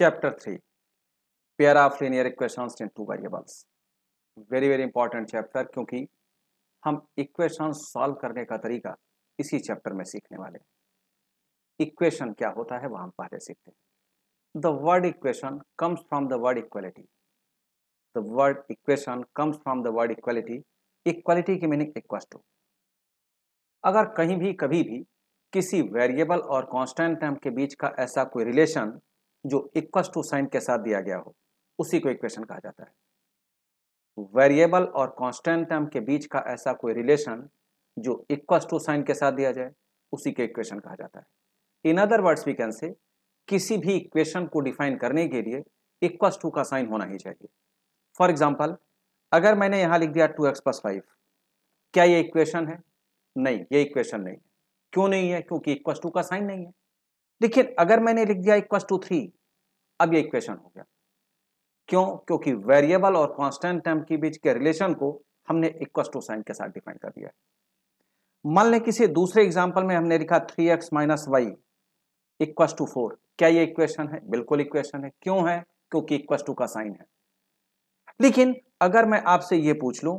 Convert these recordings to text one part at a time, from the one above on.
chapter 3 pair of linear equations in two variables very very important chapter क्योंकि हम equation solve करने का तरीका इसी chapter में सीखने वाले हैं equation क्या होता है वह हम पहले सीखते हैं the word equation comes from the word equality the word equation comes from the word equality equality की meaning equals to अगर कहीं भी कभी भी किसी वेरिएबल और कांस्टेंट टर्म के बीच का ऐसा कोई रिलेशन जो इक्वस टू साइन के साथ दिया गया हो उसी को इक्वेशन कहा जाता है वेरिएबल और कांस्टेंट टर्म के बीच का ऐसा कोई रिलेशन जो इक्वस टू साइन के साथ दिया जाए उसी को इक्वेशन कहा जाता है in other words we can say किसी भी इक्वेशन को डिफाइन करने के लिए इक्वस टू का साइन होना ही चाहिए फॉर एग्जाम्पल अगर मैंने यहाँ लिख दिया टू एक्स प्लस फाइव क्या ये इक्वेशन है नहीं ये इक्वेशन नहीं है क्यों नहीं है क्योंकि इक्वस टू का साइन नहीं है लेकिन अगर मैंने लिख दिया इक्वस टू थ्री अब ये इक्वेशन हो गया क्यों क्योंकि वेरिएबल और कांस्टेंट टर्म के बीच के रिलेशन को हमने इक्वस टू साइन के साथ डिफाइन कर दिया मान लें किसी दूसरे एग्जाम्पल में हमने लिखा three x minus Y equals to four क्या ये इक्वेशन है बिल्कुल इक्वेशन है क्यों है क्योंकि इक्वस टू का साइन है लेकिन अगर मैं आपसे ये पूछ लूं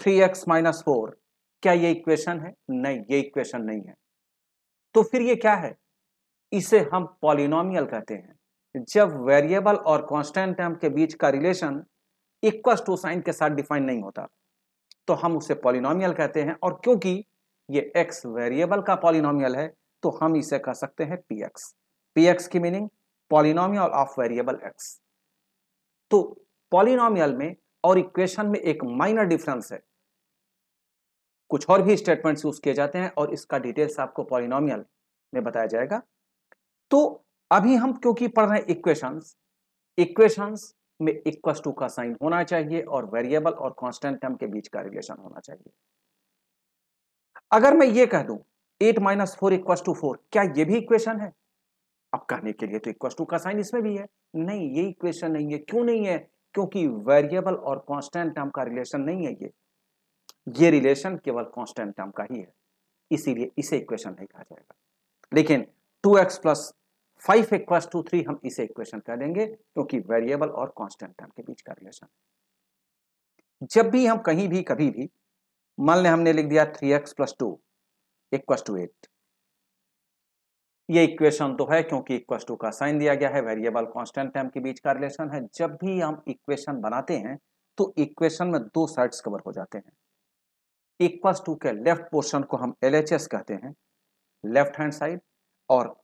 थ्री एक्स माइनस फोर क्या ये इक्वेशन है नहीं ये इक्वेशन नहीं है तो फिर ये क्या है इसे हम पॉलिनोमियल कहते हैं जब वेरिएबल और कॉन्स्टेंट टर्म के बीच का रिलेशन इक्वल टू साइन के साथ डिफाइन नहीं होता तो हम उसे पॉलिनोमियल कहते हैं और क्योंकि ये एक्स वेरिएबल का पॉलिनोमियल है तो हम इसे कह सकते हैं पी एक्स पी एक्स की meaning polynomial of variable X तो पॉलिनोमियल में और इक्वेशन में एक माइनर डिफरेंस है कुछ और भी स्टेटमेंट्स यूज किए जाते हैं और इसका डिटेल्स आपको पॉलिनोमियल में बताया जाएगा तो अभी हम क्योंकि पढ़ रहे हैं इक्वेशंस इक्वेशंस में इक्वस टू का साइन होना चाहिए और वेरिएबल और कांस्टेंट टर्म के बीच का रिलेशन होना चाहिए अगर मैं ये कह दूं eight minus four equals to four क्या ये भी इक्वेशन है अब कहने के लिए तो इक्वस टू का साइन इसमें भी है नहीं ये इक्वेशन नहीं है क्यों नहीं है क्योंकि वेरिएबल और कॉन्स्टेंट टर्म का रिलेशन नहीं है ये ये रिलेशन केवल कॉन्स्टेंट टर्म का ही है इसीलिए इसे इक्वेशन नहीं कहा जाएगा लेकिन two x plus five equals to three हम इसे इक्वेशन कर देंगे क्योंकि तो वेरिएबल और कॉन्स्टेंट टर्म के बीच का रिलेशन जब भी हम कहीं भी कभी भी मान लें हमने लिख दिया three x plus two equals to eight ये इक्वेशन तो है क्योंकि इक्वस टू का साइन दिया गया है वेरिएबल कॉन्स्टेंट टर्म के बीच का रिलेशन है जब भी हम इक्वेशन बनाते हैं तो इक्वेशन में दो साइड कवर हो जाते हैं इक्वस टू के लेफ्ट पोर्शन को हम एल कहते हैं लेफ्ट हैंड साइड और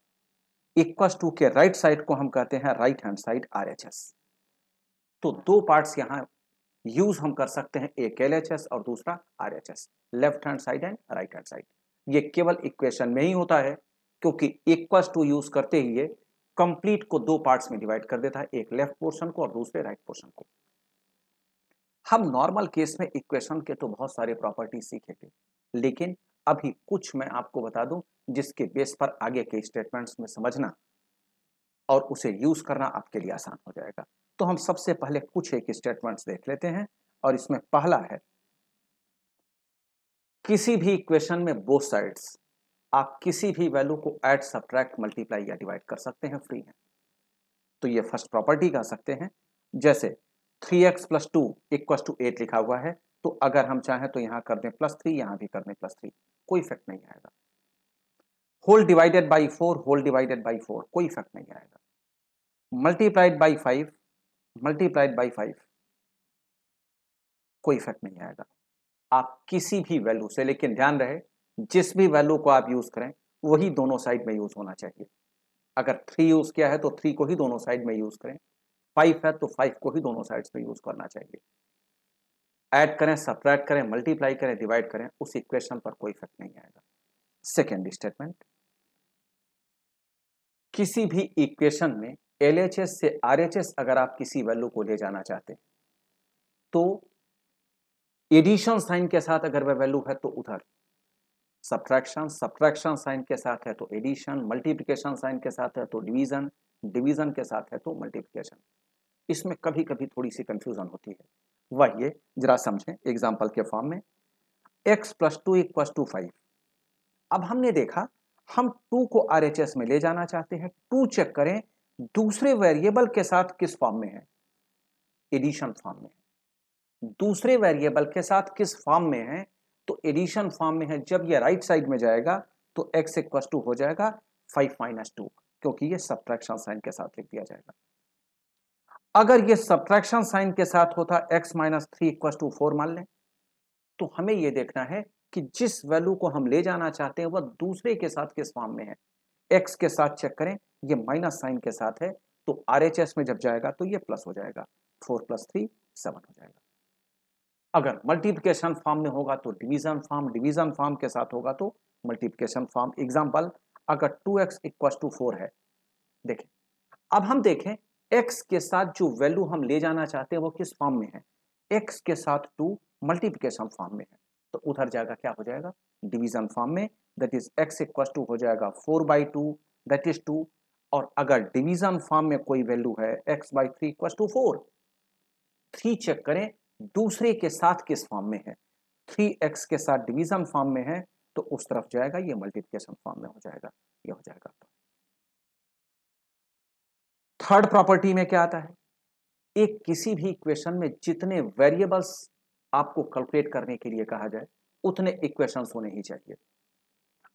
इक्वस टू के राइट साइड को हम कहते हैं राइट हैंड साइड आर तो दो पार्ट्स यहां यूज हम कर सकते हैं एक एल और दूसरा R left hand side and right hand side ये केवल इक्वेशन में ही होता है क्योंकि इक्वस टू यूज करते ही ये कंप्लीट को दो पार्ट्स में डिवाइड कर देता है एक लेफ्ट पोर्शन को और दूसरे राइट right पोर्शन को हम नॉर्मल केस में इक्वेशन के तो बहुत सारे प्रॉपर्टी सीखे थे लेकिन अभी कुछ मैं आपको बता दूं जिसके बेस पर आगे के स्टेटमेंट्स में समझना और उसे यूज करना आपके लिए आसान हो जाएगा तो हम सबसे पहले कुछ एक स्टेटमेंट्स देख लेते हैं और इसमें पहला है किसी भी इक्वेशन में बो साइड्स आप किसी भी वैल्यू को एड सब्ट्रैक्ट मल्टीप्लाई या डिवाइड कर सकते हैं फ्री है तो ये फर्स्ट प्रॉपर्टी कह सकते हैं जैसे three x plus two equal to eight लिखा हुआ है तो अगर हम चाहें तो यहां कर दें प्लस थ्री यहां भी कर दें प्लस थ्री कोई इफेक्ट नहीं आएगा whole divided by four whole divided by four कोई फर्क नहीं आएगा multiplied by five multiplied by five कोई फर्क नहीं आएगा आप किसी भी वैल्यू से लेकिन ध्यान रहे जिस भी वैल्यू को आप यूज करें वही दोनों साइड में यूज होना चाहिए अगर थ्री यूज किया है तो थ्री को ही दोनों साइड में यूज करें फाइव है तो फाइव को ही दोनों साइड में यूज करना चाहिए ऐड करें सप्रैक्ट करें मल्टीप्लाई करें डिवाइड करें उस इक्वेशन पर कोई फर्क नहीं आएगा सेकेंड स्टेटमेंट किसी भी इक्वेशन में एल से आर अगर आप किसी वैल्यू को ले जाना चाहते हैं तो एडिशन साइन के साथ अगर वह वैल्यू है तो उधर सब्ट्रैक्शन सब्ट्रैक्शन साइन के साथ है तो एडिशन मल्टीप्लिकेशन साइन के साथ है तो डिवीजन डिवीजन के साथ है तो मल्टीप्लिकेशन इसमें कभी कभी थोड़ी सी कंफ्यूजन होती है वह ये जरा समझें एग्जाम्पल के फॉर्म में X plus two equals to five अब हमने देखा हम टू को आर में ले जाना चाहते हैं टू चेक करें दूसरे वेरिएबल के साथ किस फॉर्म में है एडिशन फॉर्म में दूसरे वेरिएबल के साथ किस फॉर्म में है तो एडिशन फॉर्म में है जब ये राइट साइड में जाएगा तो एक्स इक्व टू हो जाएगा फाइव माइनस टू क्योंकि ये सब्ट्रैक्शन साइन के साथ लिख दिया जाएगा अगर ये सब्ट्रैक्शन साइन के साथ होता X minus three equal to four मान लें तो हमें ये देखना है कि जिस वैल्यू को हम ले जाना चाहते हैं वह दूसरे के साथ किस फॉर्म में है एक्स के साथ चेक करें ये माइनस साइन के साथ है तो आर में जब जाएगा तो ये प्लस हो जाएगा फोर प्लस थ्री सेवन हो जाएगा अगर मल्टीप्लिकेशन फॉर्म में होगा तो डिवीजन फॉर्म डिवीजन फॉर्म के साथ होगा तो मल्टीप्लिकेशन फॉर्म एग्जाम्पल अगर two X equal to four है देखें अब हम देखें x के साथ जो वैल्यू हम ले जाना चाहते हैं वो किस फॉर्म में है x के साथ टू मल्टीप्लिकेशन फॉर्म में है तो उधर जाएगा क्या हो जाएगा डिवीजन फॉर्म में that is X equals to हो जाएगा four by two that is two और अगर डिवीजन फॉर्म में कोई वैल्यू है X by three equals to four three check करें दूसरे के साथ किस फॉर्म में है थ्री एक्स के साथ डिवीजन फॉर्म में है तो उस तरफ जाएगा ये मल्टीप्लिकेशन फॉर्म में हो जाएगा ये हो जाएगा थर्ड प्रॉपर्टी में क्या आता है एक किसी भी इक्वेशन में जितने वेरिएबल्स आपको कैलकुलेट करने के लिए कहा जाए उतने इक्वेशंस होने ही चाहिए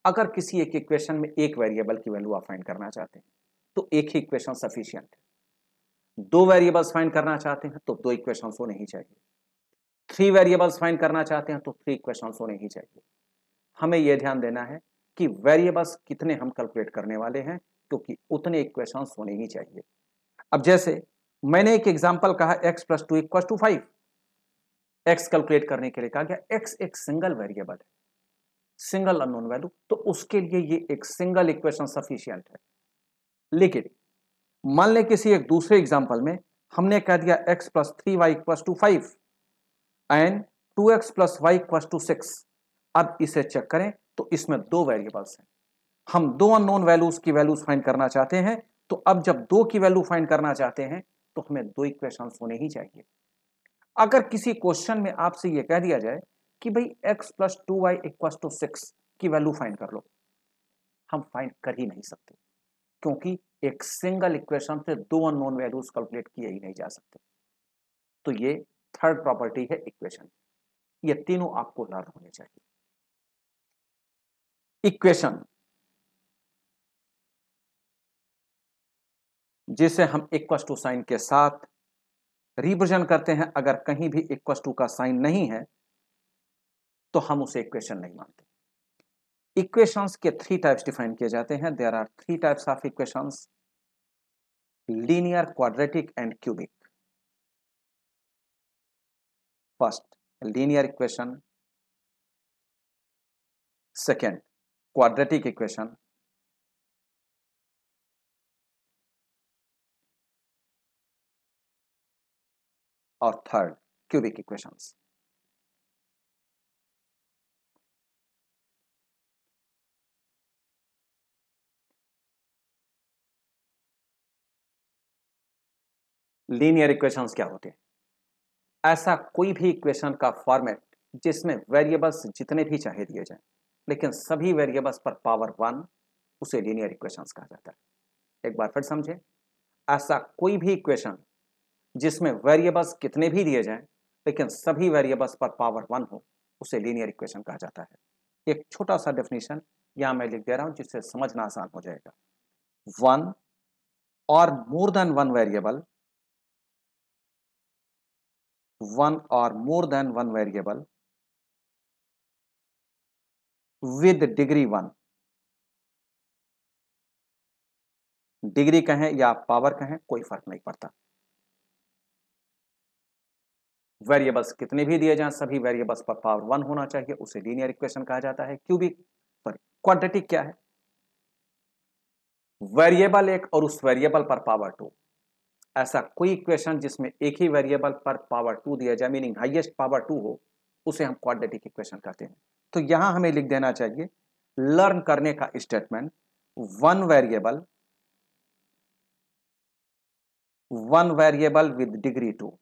अगर किसी एक इक्वेशन में एक वेरिएबल की वैल्यू आप फाइंड करना चाहते हैं तो एक ही इक्वेशन सफिशियंट है दो वेरिएबल्स फाइंड करना चाहते हैं तो दो इक्वेशंस होने ही चाहिए थ्री वेरिएबल्स फाइंड करना चाहते हैं तो थ्री इक्वेशन होने ही चाहिए हमें यह ध्यान देना है कि वेरिएबल्स कितने हम कैलकुलेट करने वाले हैं क्योंकि तो उतने इक्वेशन होने ही चाहिए अब जैसे मैंने एक एग्जाम्पल कहा X plus two equal to five X calculate करने के लिए कहा गया एक्स एक सिंगल वेरिएबल है सिंगल अनोन वैल्यू तो उसके लिए ये एक सिंगल इक्वेशन सफिशियंट है लेकिन मान लें किसी एक दूसरे एग्जाम्पल में हमने कह दिया X plus three Y plus to five and two x plus Y plus two six अब इसे चेक करें तो इसमें दो वेरिएबल्स हैं हम दो अननोन वैल्यूज की वैल्यूज फाइंड करना चाहते हैं तो अब जब दो की वैल्यू फाइंड करना चाहते हैं तो हमें दो इक्वेशंस होने ही चाहिए अगर किसी क्वेश्चन में आपसे ये कह दिया जाए कि भाई x plus two Y equal to six की वैल्यू फाइंड कर लो हम फाइंड कर ही नहीं सकते क्योंकि एक सिंगल इक्वेशन से दो अनोन वैल्यूज कैलकुलेट किए ही नहीं जा सकते तो ये थर्ड प्रॉपर्टी है इक्वेशन ये तीनों आपको लर्न होने चाहिए इक्वेशन जिसे हम इक्व टू साइन के साथ रिप्रेजेंट करते हैं अगर कहीं भी इक्व टू का साइन नहीं है तो हम उसे इक्वेशन नहीं मानते इक्वेशंस के थ्री टाइप्स डिफाइन किए जाते हैं there are three types of equations linear quadratic and cubic first linear equation second quadratic equation or third cubic equations. Linear equations क्या होते हैं ऐसा कोई भी इक्वेशन का फॉर्मेट जिसमें वेरिएबल्स जितने भी चाहे दिए जाएं लेकिन सभी वेरिएबल्स पर पावर वन उसे लीनियर इक्वेशंस कहा जाता है एक बार फिर समझे ऐसा कोई भी इक्वेशन जिसमें वेरिएबल्स कितने भी दिए जाएं लेकिन सभी वेरिएबल्स पर पावर वन हो उसे लीनियर इक्वेशन कहा जाता है एक छोटा सा डेफिनेशन यहां मैं लिख दे रहा हूं जिससे समझना आसान हो जाएगा वन और more than one variable one और more than one variable with degree one degree कहें या पावर कहें कोई फर्क नहीं पड़ता वेरिएबल्स कितने भी दिए जाएं सभी वेरिएबल्स पर पावर वन होना चाहिए उसे लीनियर इक्वेशन कहा जाता है क्यूबिक सॉरी क्वांटिटी क्या है वेरिएबल एक और उस वेरिएबल पर पावर टू ऐसा कोई इक्वेशन जिसमें एक ही वेरिएबल पर पावर टू दिया जाए मीनिंग हाइएस्ट पावर टू हो उसे हम क्वाड्रेटिक इक्वेशन कहते हैं तो यहां हमें लिख देना चाहिए लर्न करने का statement one variable one variable with degree two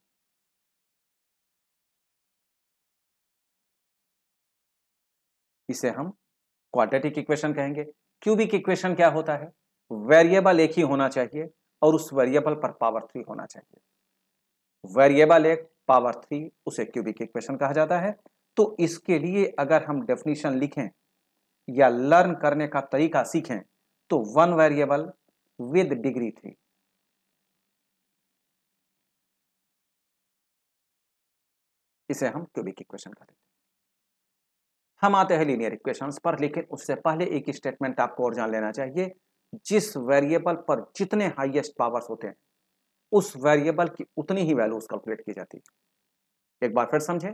इसे हम क्वाड्रेटिक इक्वेशन कहेंगे क्यूबिक इक्वेशन क्या होता है वेरिएबल एक ही होना चाहिए और उस वेरिएबल पर पावर थ्री होना चाहिए वेरिएबल एक पावर थ्री उसे क्यूबिक इक्वेशन कहा जाता है तो इसके लिए अगर हम डेफिनेशन लिखें या लर्न करने का तरीका सीखें तो one variable with degree three इसे हम क्यूबिक इक्वेशन कहते हैं हम आते हैं लीनियर इक्वेशंस पर लेकिन उससे पहले एक स्टेटमेंट आपको और जान लेना चाहिए जिस वेरिएबल पर जितने हाईएस्ट पावर्स होते हैं उस वेरिएबल की उतनी ही वैल्यूज कैलकुलेट की जाती है एक बार फिर समझें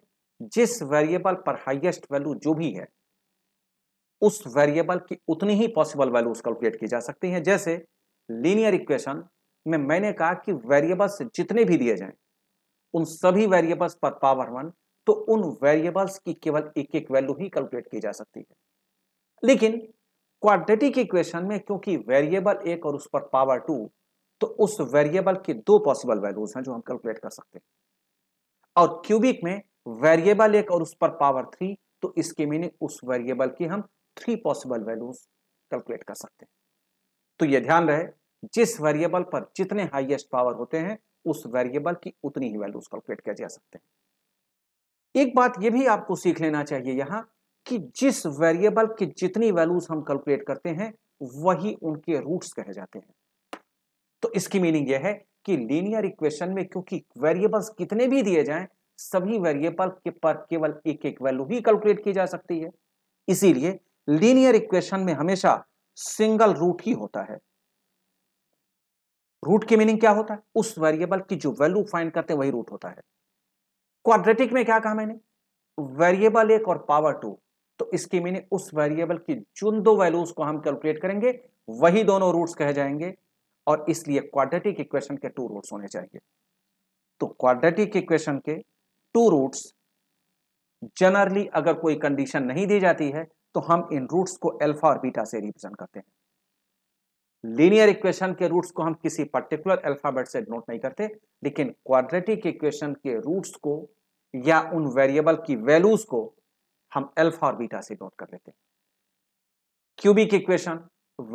जिस वेरिएबल पर हाईएस्ट वैल्यू जो भी है उस वेरिएबल की उतनी ही पॉसिबल वैल्यूज कैलकुलेट की जा सकती है जैसे लीनियर इक्वेशन में मैंने कहा कि वेरिएबल्स जितने भी दिए जाएं उन सभी वेरिएबल्स पर पावर वन तो उन वेरिएबल्स की केवल एक एक वैल्यू ही कैलकुलेट की जा सकती है लेकिन क्वाड्रेटिक इक्वेशन में क्योंकि वेरिएबल एक और उस पर पावर टू तो उस वेरिएबल के दो पॉसिबल वैल्यूज हैं जो हम कैलकुलेट कर सकते हैं और क्यूबिक में वेरिएबल एक और उस पर पावर थ्री तो इसके मीनिंग उस वेरिएबल की हम थ्री पॉसिबल वैल्यूज कैलकुलेट कर सकते हैं तो यह ध्यान रहे जिस वेरिएबल पर जितने हाइएस्ट पावर होते हैं उस वेरिएबल की उतनी ही वैल्यूज कैलकुलेट किया जा सकते हैं एक बात ये भी आपको सीख लेना चाहिए यहाँ कि जिस वेरिएबल की जितनी वैल्यूज हम कैलकुलेट करते हैं वही उनके रूट्स कहे जाते हैं तो इसकी मीनिंग यह है कि लीनियर इक्वेशन में क्योंकि वेरिएबल्स कितने भी दिए जाएं सभी वेरिएबल के पर केवल एक एक वैल्यू ही कैलकुलेट की जा सकती है इसीलिए लीनियर इक्वेशन में हमेशा सिंगल रूट ही होता है रूट की मीनिंग क्या होता है उस वेरिएबल की जो वैल्यू फाइंड करते हैं वही रूट होता है क्वाड्रेटिक में क्या कहा मैंने वेरिएबल एक और पावर टू तो इसकी मैंने उस वेरिएबल की जिन दो वैल्यूज को हम कैलकुलेट करेंगे वही दोनों रूट्स कहे जाएंगे और इसलिए क्वाड्रेटिक इक्वेशन के टू रूट्स होने चाहिए तो क्वाड्रेटिक इक्वेशन के टू रूट्स जनरली अगर कोई कंडीशन नहीं दी जाती है तो हम इन रूट्स को अल्फा और बीटा से रिप्रेजेंट करते हैं लीनियर इक्वेशन के रूट्स को हम किसी पर्टिकुलर अल्फाबेट से नोट नहीं करते लेकिन क्वाड्रेटिक इक्वेशन के रूट्स को या उन वेरिएबल की वैल्यूज को हम अल्फा और बीटा से नोट कर लेते हैं क्यूबिक इक्वेशन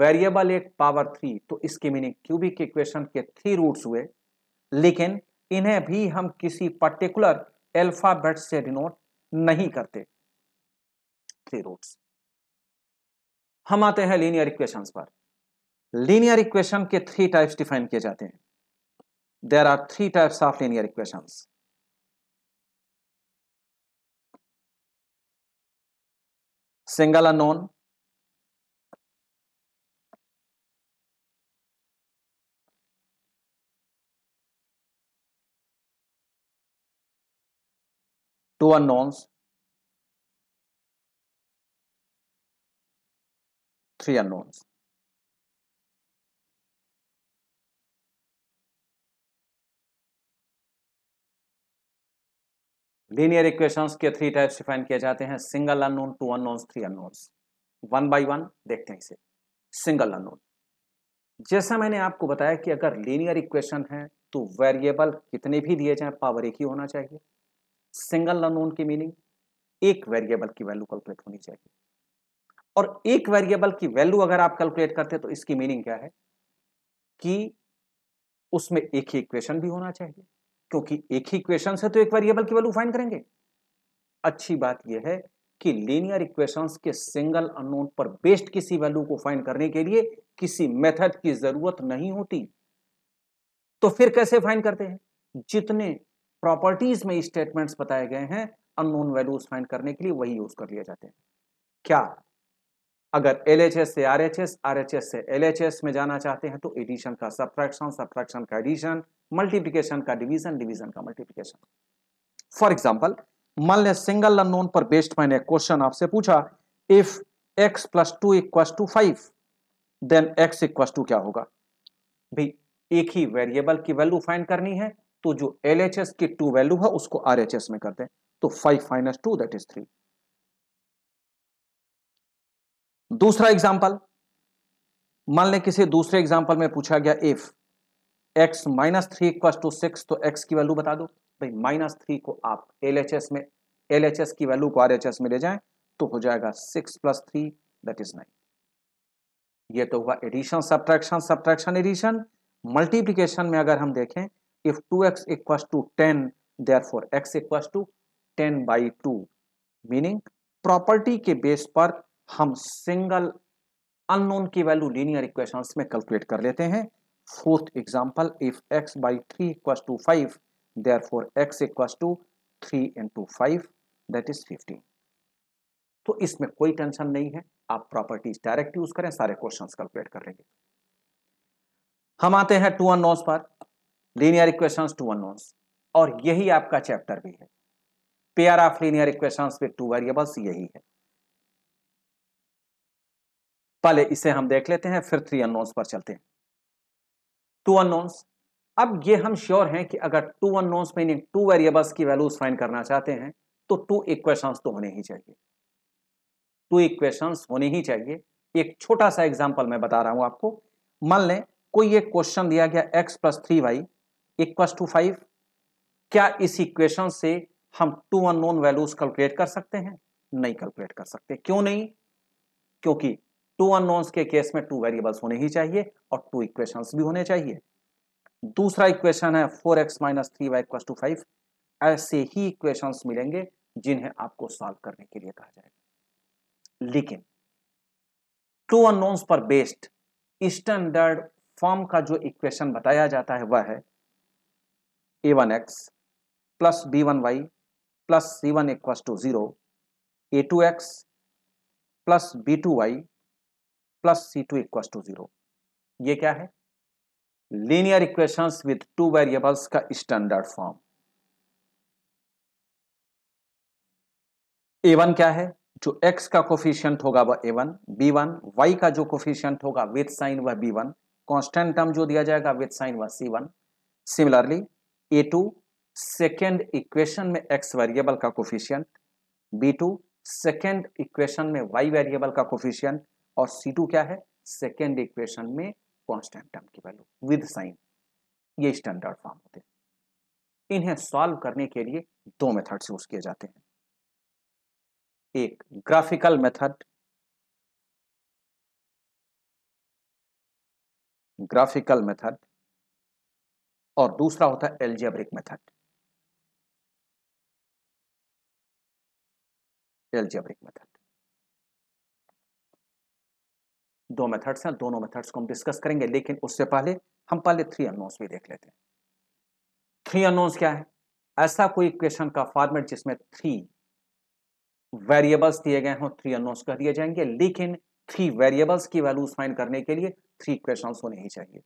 वेरिएबल एक पावर थ्री तो इसके मीनिंग क्यूबिक इक्वेशन के थ्री रूट्स हुए लेकिन इन्हें भी हम किसी पर्टिकुलर अल्फाबेट से डिनोट नहीं करते थ्री रूट्स हम आते हैं लीनियर इक्वेशंस पर लीनियर इक्वेशन के थ्री टाइप्स डिफाइन किए जाते हैं there are three types of linear equation single unknown two unknowns three unknowns linear equations के थ्री टाइप्स डिफाइन किए जाते हैं single unknown two unknowns three unknowns one by one देखते हैं इसे सिंगल अननोन जैसा मैंने आपको बताया कि अगर लीनियर इक्वेशन है तो वेरिएबल कितने भी दिए जाए पावर एक ही होना चाहिए सिंगल अननोन की मीनिंग एक वेरिएबल की वैल्यू कैलकुलेट होनी चाहिए और एक वेरिएबल की वैल्यू अगर आप कैलकुलेट करते हैं तो इसकी मीनिंग क्या है कि उसमें एक ही इक्वेशन भी होना चाहिए क्योंकि एक ही इक्वेशन से तो एक वेरिएबल की वैल्यू फाइंड करेंगे अच्छी बात यह है कि लीनियर इक्वेशंस के सिंगल अनोन पर बेस्ड किसी वैल्यू को फाइंड करने के लिए किसी मेथड की जरूरत नहीं होती तो फिर कैसे फाइंड करते हैं जितने प्रॉपर्टीज में स्टेटमेंट्स बताए गए हैं अननोन वैल्यूज फाइंड करने के लिए वही यूज कर लिए जाते हैं क्या अगर एल से R H R H S से एल एच एस में जाना चाहते हैं तो एडिशन का सब्ट्रैक्शन सब्ट्रैक्शन का एडिशन मल्टीप्लीकेशन का डिवीजन डिवीजन का मल्टीप्लीकेशन फॉर एग्जाम्पल मान लिया सिंगल अनोन पर बेस्ड मैंने क्वेश्चन आपसे पूछा if x plus two equal to five then x equal to क्या होगा भी एक ही वेरिएबल की वैल्यू फाइंड करनी है तो जो एल एच एस की टू वैल्यू है उसको आर एच एस में करते हैं तो five minus two that is three दूसरा एग्जाम्पल मान लें किसी दूसरे एग्जाम्पल में पूछा गया if x minus three equal to six तो एक्स की वैल्यू बता दो भाई माइनस थ्री को आप एल एच एस में एल एच एस की वैल्यू को आर एच एस में ले जाएं तो हो जाएगा six plus three that is nine ये तो हुआ addition subtraction subtraction addition multiplication में अगर हम देखें if two x equal to ten therefore x equal to ten by two meaning property के बेस पर हम सिंगल अननोन की वैल्यू लीनियर इक्वेशंस में कैलकुलेट कर लेते हैं Fourth example, if x by 3 equals to 5, therefore x equals to 3 into 5 that is 15. तो इसमें कोई टेंशन नहीं है आप प्रॉपर्टीज डायरेक्ट यूज करें सारे क्वेश्चंस कैलकुलेट कर लेंगे हम आते हैं टू वन नॉन्स पर linear equations two unknowns और यही आपका चैप्टर भी है pair of linear equations with two variables यही है पहले इसे हम देख लेते हैं फिर थ्री अनोन्स पर चलते हैं टू अननोन्स अब ये हम श्योर हैं कि अगर टू अननोन्स में टू वेरिएबल्स की वैल्यूज फाइंड करना चाहते हैं तो टू इक्वेशंस तो होने ही चाहिए टू इक्वेशंस होने ही चाहिए एक छोटा सा एग्जाम्पल मैं बता रहा हूं आपको मान लें कोई एक क्वेश्चन दिया गया x plus three y equals to five क्या इस इक्वेशन से हम टू नोन वैल्यूज कैलकुलेट कर सकते हैं नहीं कैलकुलेट कर सकते क्यों नहीं क्योंकि टू अनोन्स के केस में टू वेरिएबल्स होने ही चाहिए और टू इक्वेशन भी होने चाहिए दूसरा इक्वेशन है four x minus three Y plus to five ऐसे ही इक्वेशन मिलेंगे जिन्हें आपको सॉल्व करने के लिए कहा जाएगा लेकिन टू अनोन्स पर बेस्ड स्टैंडर्ड फॉर्म का जो इक्वेशन बताया जाता है वह है a one x plus b one y plus c one equal to zero a two x plus b two y plus c two equal to zero ये क्या है linear equations with two variables का standard form a one क्या है जो x का coefficient होगा वह a one b one Y का जो कोफिशियंट होगा विथ साइन वह बी वन कॉन्स्टेंट टर्म जो दिया जाएगा विथ साइन वह c one similarly a two second equation में x वेरिएबल का coefficient b two second equation में y वेरिएबल का कोफिशियंट और C2 क्या है सेकेंड इक्वेशन में कॉन्स्टेंट टर्म की वैल्यू विद साइन ये स्टैंडर्ड फॉर्म होते हैं इन्हें सॉल्व करने के लिए दो मेथड यूज किए जाते हैं एक ग्राफिकल मेथड ग्राफिकल मेथड और दूसरा होता है एल्जेब्रिक मेथड एल्जेब्रिक मेथड दो मेथड्स हैं दोनों मेथड्स को हम डिस्कस करेंगे लेकिन उससे पहले हम पहले थ्री अनोन्स भी देख लेते हैं थ्री अनोन्स क्या है ऐसा कोई क्वेश्चन का फॉर्मेट जिसमें थ्री वेरिएबल्स दिए गए हों थ्री अनोन्स कर दिए जाएंगे लेकिन थ्री वेरिएबल्स की वैल्यूज फाइन करने के लिए थ्री क्वेश्चन होने ही चाहिए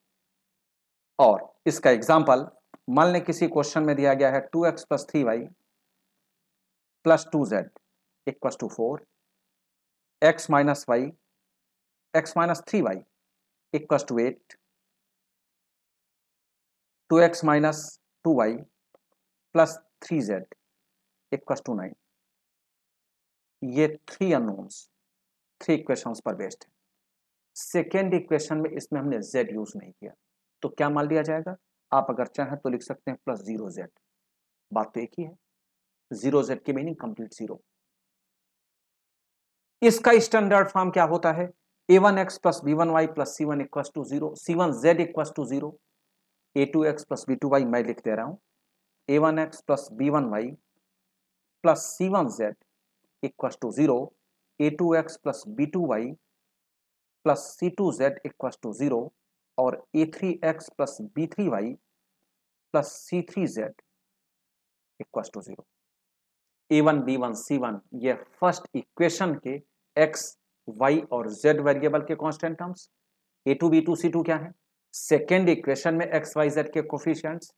और इसका एग्जाम्पल मान लें किसी क्वेश्चन में दिया गया है two x plus three Y plus two z equals to four x minus y x minus three y equal to eight two x minus two y plus three z equal to nine ये three unknowns three equations पर based है second equation में इसमें हमने z use नहीं किया तो क्या मान लिया जाएगा आप अगर चाहें तो लिख सकते हैं प्लस जीरो जेड बात तो एक ही है जीरो जेड की मीनिंग कंप्लीट जीरो इसका स्टैंडर्ड फॉर्म क्या होता है a one x plus b one y plus c one equal to zero c one z equal to zero a two x plus b two y मैं लिख दे रहा हूं a one x plus b one y plus c one z equal to zero a two x plus b two y plus c to z equal to zero और a three x plus b three Y plus c three z equal to zero a one b one c one ये first equation के x y और z variable के constant terms a two b two c two क्या है second equation में x y z के coefficients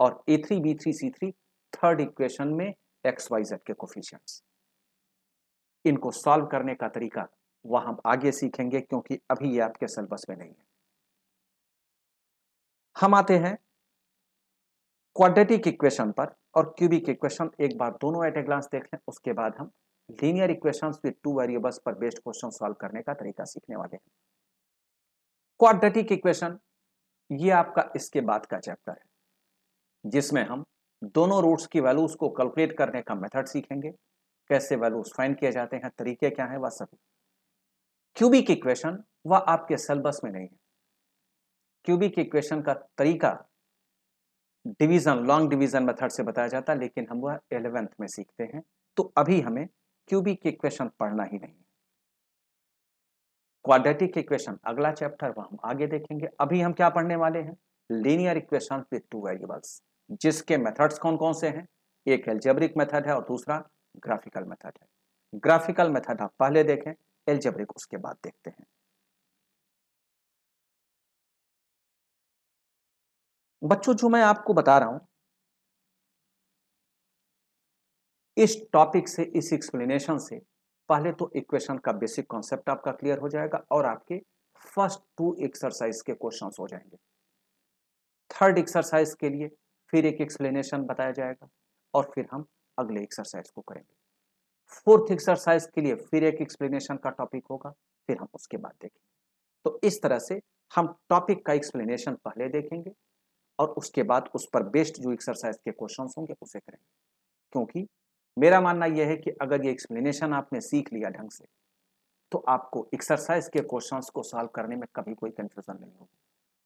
और a three b three c three third equation में एक्स वाई जेड के कोफिशियंट्स इनको सॉल्व करने का तरीका वह हम आगे सीखेंगे क्योंकि अभी ये आपके सिलेबस में नहीं है हम आते हैं क्वाड्रेटिक इक्वेशन पर और क्यूबिक इक्वेशन एक बार दोनों एट ए ग्लांस देख लें उसके बाद हम linear equations with two variables पर बेस्ड क्वेश्चन सॉल्व करने का तरीका सीखने वाले हैं क्वाड्रेटिक इक्वेशन ये आपका इसके बाद का चैप्टर है जिसमें हम दोनों रूट्स की वैल्यूज को कैलकुलेट करने का मेथड सीखेंगे कैसे वैल्यूज फाइंड किए जाते हैं तरीके क्या है वह सभी क्यूबिक इक्वेशन वह आपके सिलेबस में नहीं है क्यूबिक इक्वेशन का तरीका डिवीजन लॉन्ग डिवीजन मेथड से बताया जाता है लेकिन हम वह एलेवेंथ में सीखते हैं तो अभी हमें क्यूबिक इक्वेशन पढ़ना ही नहीं क्वाड्रेटिक इक्वेशन अगला चैप्टर हम आगे देखेंगे अभी हम क्या पढ़ने वाले हैं linear equation with two variables जिसके मेथड्स कौन कौन से हैं एक एल्जेब्रिक मेथड है और दूसरा ग्राफिकल मेथड है ग्राफिकल मेथड आप पहले देखें एल्जेब्रिक उसके बाद देखते हैं बच्चों जो मैं आपको बता रहा हूं इस टॉपिक से इस एक्सप्लेनेशन से पहले तो इक्वेशन का बेसिक कॉन्सेप्ट आपका क्लियर हो जाएगा और आपके फर्स्ट टू एक्सरसाइज के क्वेश्चंस हो जाएंगे थर्ड एक्सरसाइज के लिए फिर एक एक्सप्लेनेशन बताया जाएगा और फिर हम अगले एक्सरसाइज को करेंगे फोर्थ एक्सरसाइज के लिए फिर एक एक्सप्लेनेशन का टॉपिक होगा फिर हम उसके बाद देखेंगे तो इस तरह से हम टॉपिक का एक्सप्लेनेशन पहले देखेंगे और उसके बाद उस पर बेस्ड जो एक्सरसाइज के क्वेश्चन होंगे उसे करेंगे क्योंकि मेरा मानना यह है कि अगर ये एक्सप्लेनेशन आपने सीख लिया ढंग से तो आपको एक्सरसाइज के क्वेश्चंस को सॉल्व करने में कभी कोई कंफ्यूजन नहीं होगी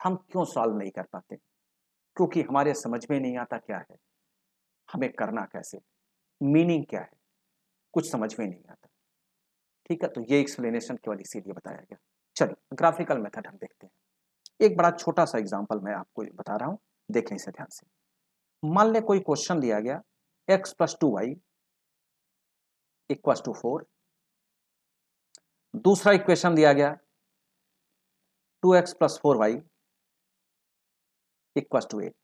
हम क्यों सॉल्व नहीं कर पाते क्योंकि हमारे समझ में नहीं आता क्या है हमें करना कैसे मीनिंग क्या है कुछ समझ में नहीं आता ठीक है तो ये एक्सप्लेनेशन केवल इसीलिए बताया गया चलिए ग्राफिकल मेथड हम देखते हैं एक बड़ा छोटा सा एग्जाम्पल मैं आपको बता रहा हूँ देखें इसे ध्यान से मान लें कोई क्वेश्चन दिया गया x plus two y equals to four दूसरा इक्वेशन दिया गया two x plus four y equals to eight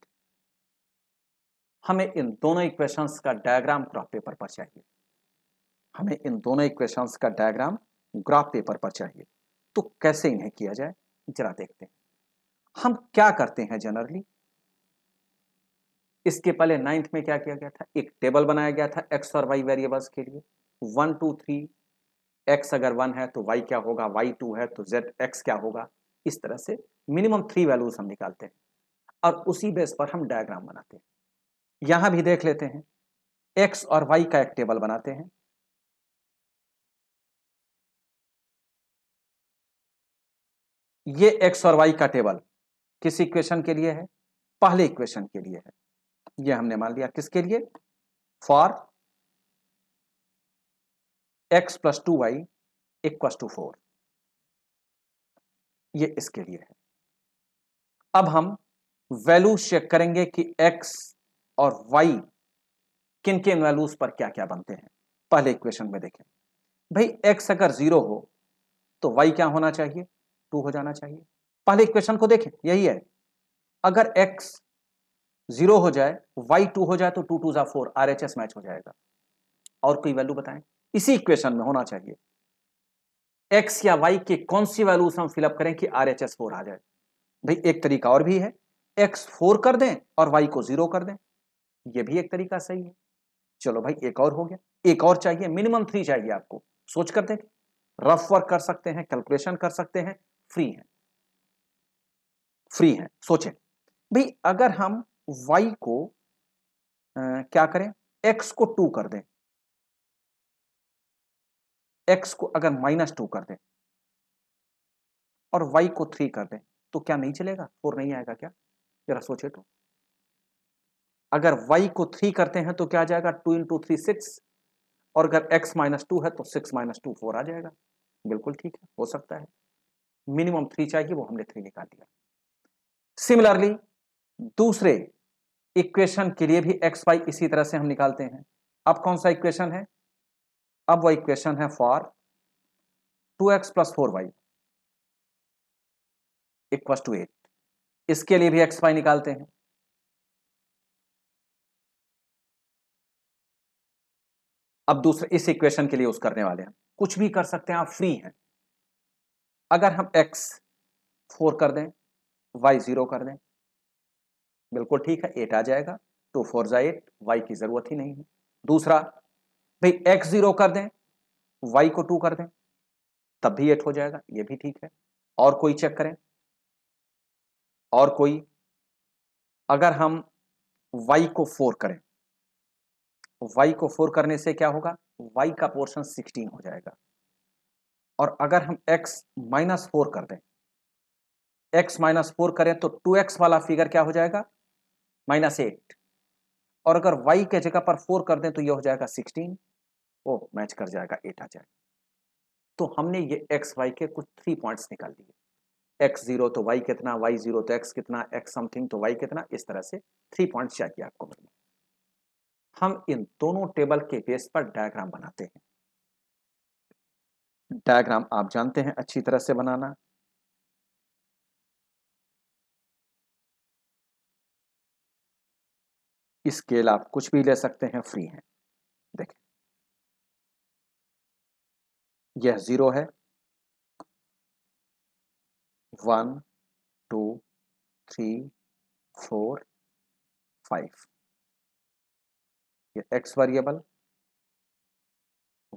हमें इन दोनों इक्वेशंस का डायग्राम ग्राफ पेपर पर चाहिए हमें इन दोनों इक्वेशंस का डायग्राम ग्राफ पेपर पर चाहिए तो कैसे इन्हें किया जाए जरा देखते हैं हम क्या करते हैं जनरली इसके पहले नाइन्थ में क्या किया गया था एक टेबल बनाया गया था एक्स और वाई वेरिएबल्स के लिए वन टू थ्री एक्स अगर वन है तो वाई क्या होगा वाई टू है तो जेड एक्स क्या होगा इस तरह से मिनिमम थ्री वैल्यूज हम निकालते हैं और उसी बेस पर हम डायग्राम बनाते हैं यहां भी देख लेते हैं एक्स और वाई का एक टेबल बनाते हैं ये एक्स और वाई का टेबल किस इक्वेशन के लिए है पहले इक्वेशन के लिए है ये हमने मान लिया किसके लिए for x plus two y equals to four ये इसके लिए है अब हम वैल्यू चेक करेंगे कि x और y किन किन वैल्यूज पर क्या क्या बनते हैं पहले इक्वेशन में देखें भाई x अगर जीरो हो तो y क्या होना चाहिए टू हो जाना चाहिए पहले इक्वेशन को देखें यही है अगर x जीरो हो जाए y टू हो जाए तो टू टू जा फोर आर मैच हो जाएगा और कोई वैल्यू बताएं इसी इक्वेशन में होना चाहिए एक्स या वाई के कौन सी वैल्यूज हम फिलअप करें कि आर एच एस फोर आ जाए भाई एक तरीका और भी है एक्स फोर कर दें और वाई को जीरो कर दें यह भी एक तरीका सही है चलो भाई एक और हो गया एक और चाहिए मिनिमम थ्री चाहिए आपको सोच कर देंगे रफ वर्क कर सकते हैं कैलकुलेशन कर सकते हैं फ्री है फ्री है सोचें भाई अगर हम वाई को आ, क्या करें एक्स को टू कर दें एक्स को अगर माइनस टू कर दे और वाई को थ्री कर दे तो क्या नहीं चलेगा फोर नहीं आएगा क्या जरा सोचे तो अगर वाई को थ्री करते हैं तो क्या आ जाएगा टू इंटू थ्री सिक्स और अगर एक्स माइनस टू है तो सिक्स माइनस टू फोर आ जाएगा बिल्कुल ठीक है हो सकता है मिनिमम थ्री चाहिए वो हमने थ्री निकाल दिया सिमिलरली दूसरे इक्वेशन के लिए भी एक्स वाई इसी तरह से हम निकालते हैं अब कौन सा इक्वेशन है अब वह इक्वेशन है for two x plus four y equal to eight इसके लिए भी एक्स वाई निकालते हैं अब दूसरे इस इक्वेशन के लिए यूज करने वाले हैं कुछ भी कर सकते हैं आप फ्री हैं अगर हम x फोर कर दें y जीरो कर दें बिल्कुल ठीक है एट आ जाएगा टू फोर जाए एट वाई की जरूरत ही नहीं है दूसरा भाई एक्स जीरो कर दें वाई को टू कर दें तब भी एट हो जाएगा ये भी ठीक है और कोई चेक करें और कोई अगर हम वाई को फोर करें वाई को फोर करने से क्या होगा वाई का पोर्शन सिक्सटीन हो जाएगा और अगर हम एक्स माइनस फोर कर दें एक्स माइनस फोर करें तो टू एक्स वाला फिगर क्या हो जाएगा माइनस एट और अगर वाई के जगह पर फोर कर दें तो यह हो जाएगा सिक्सटीन वो मैच कर जाएगा एट आ जाएगा तो हमने ये एक्स वाई के कुछ थ्री पॉइंट्स निकाल लिए एक्स जीरो तो वाई कितना वाई जीरो तो एक्स कितना एक्स समथिंग तो वाई कितना इस तरह से थ्री पॉइंट्स चाहिए आपको मिलने हम इन दोनों टेबल के बेस पर डायग्राम बनाते हैं डायग्राम आप जानते हैं अच्छी तरह से बनाना स्केल आप कुछ भी ले सकते हैं फ्री हैं यह ज़ीरो है one two three four five ये x variable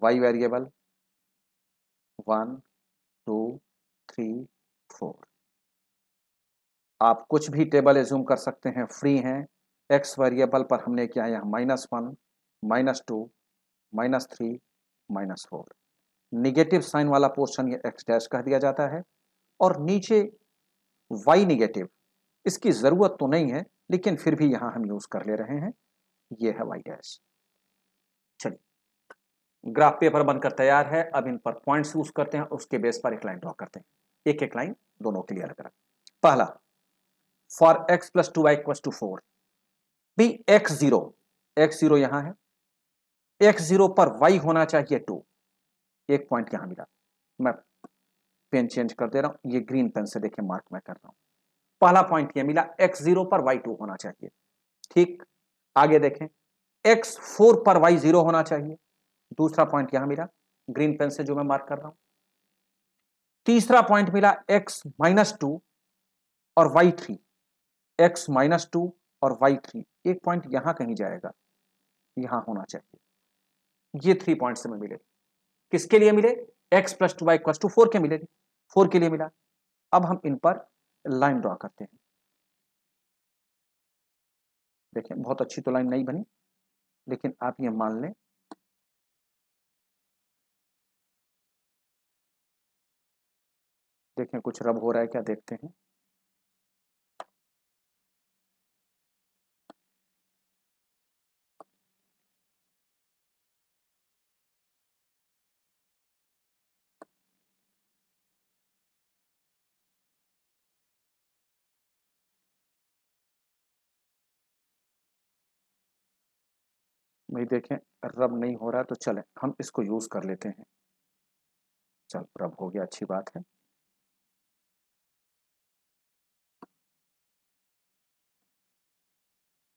y variable one two three four आप कुछ भी टेबल एज्यूम कर सकते हैं फ्री हैं एक्स वेरिएबल पर हमने है यहाँ minus one minus two minus three minus four negative sign वाला पोर्शन ये एक्स डैश कह दिया जाता है और नीचे वाई निगेटिव इसकी ज़रूरत तो नहीं है लेकिन फिर भी यहां हम यूज़ कर ले रहे हैं ये है वाई डैश चलिए ग्राफ पेपर बनकर तैयार है अब इन पर पॉइंट्स यूज़ करते हैं उसके बेस पर एक लाइन ड्रॉ करते हैं एक एक लाइन दोनों क्लियर कर पहला for x plus two y equals to four be x zero x zero यहां है एक्स जीरो पर वाई होना चाहिए टू एक पॉइंट यहां मिला मैं पेन चेंज कर दे रहा हूं ये ग्रीन पेन से देखिए मार्क मैं कर रहा हूं पहला पॉइंट ये मिला एक्स जीरो पर वाई टू होना चाहिए ठीक आगे देखें एक्स फोर पर वाई जीरो होना चाहिए दूसरा पॉइंट यहां मिला ग्रीन पेन से जो मैं मार्क कर रहा हूं तीसरा पॉइंट मिला एक्स माइनस टू और y three x minus two और वाई थ्री एक पॉइंट यहां कहीं जाएगा यहां होना चाहिए ये थ्री पॉइंट से मैं किसके लिए मिले x plus two y plus to four के मिले फोर के लिए मिला अब हम इन पर लाइन ड्रॉ करते हैं देखें बहुत अच्छी तो लाइन नहीं बनी लेकिन आप ये मान लें देखें कुछ रब हो रहा है क्या देखते हैं में देखें रब नहीं हो रहा तो चलें हम इसको यूज़ कर लेते हैं चल रब हो गया अच्छी बात है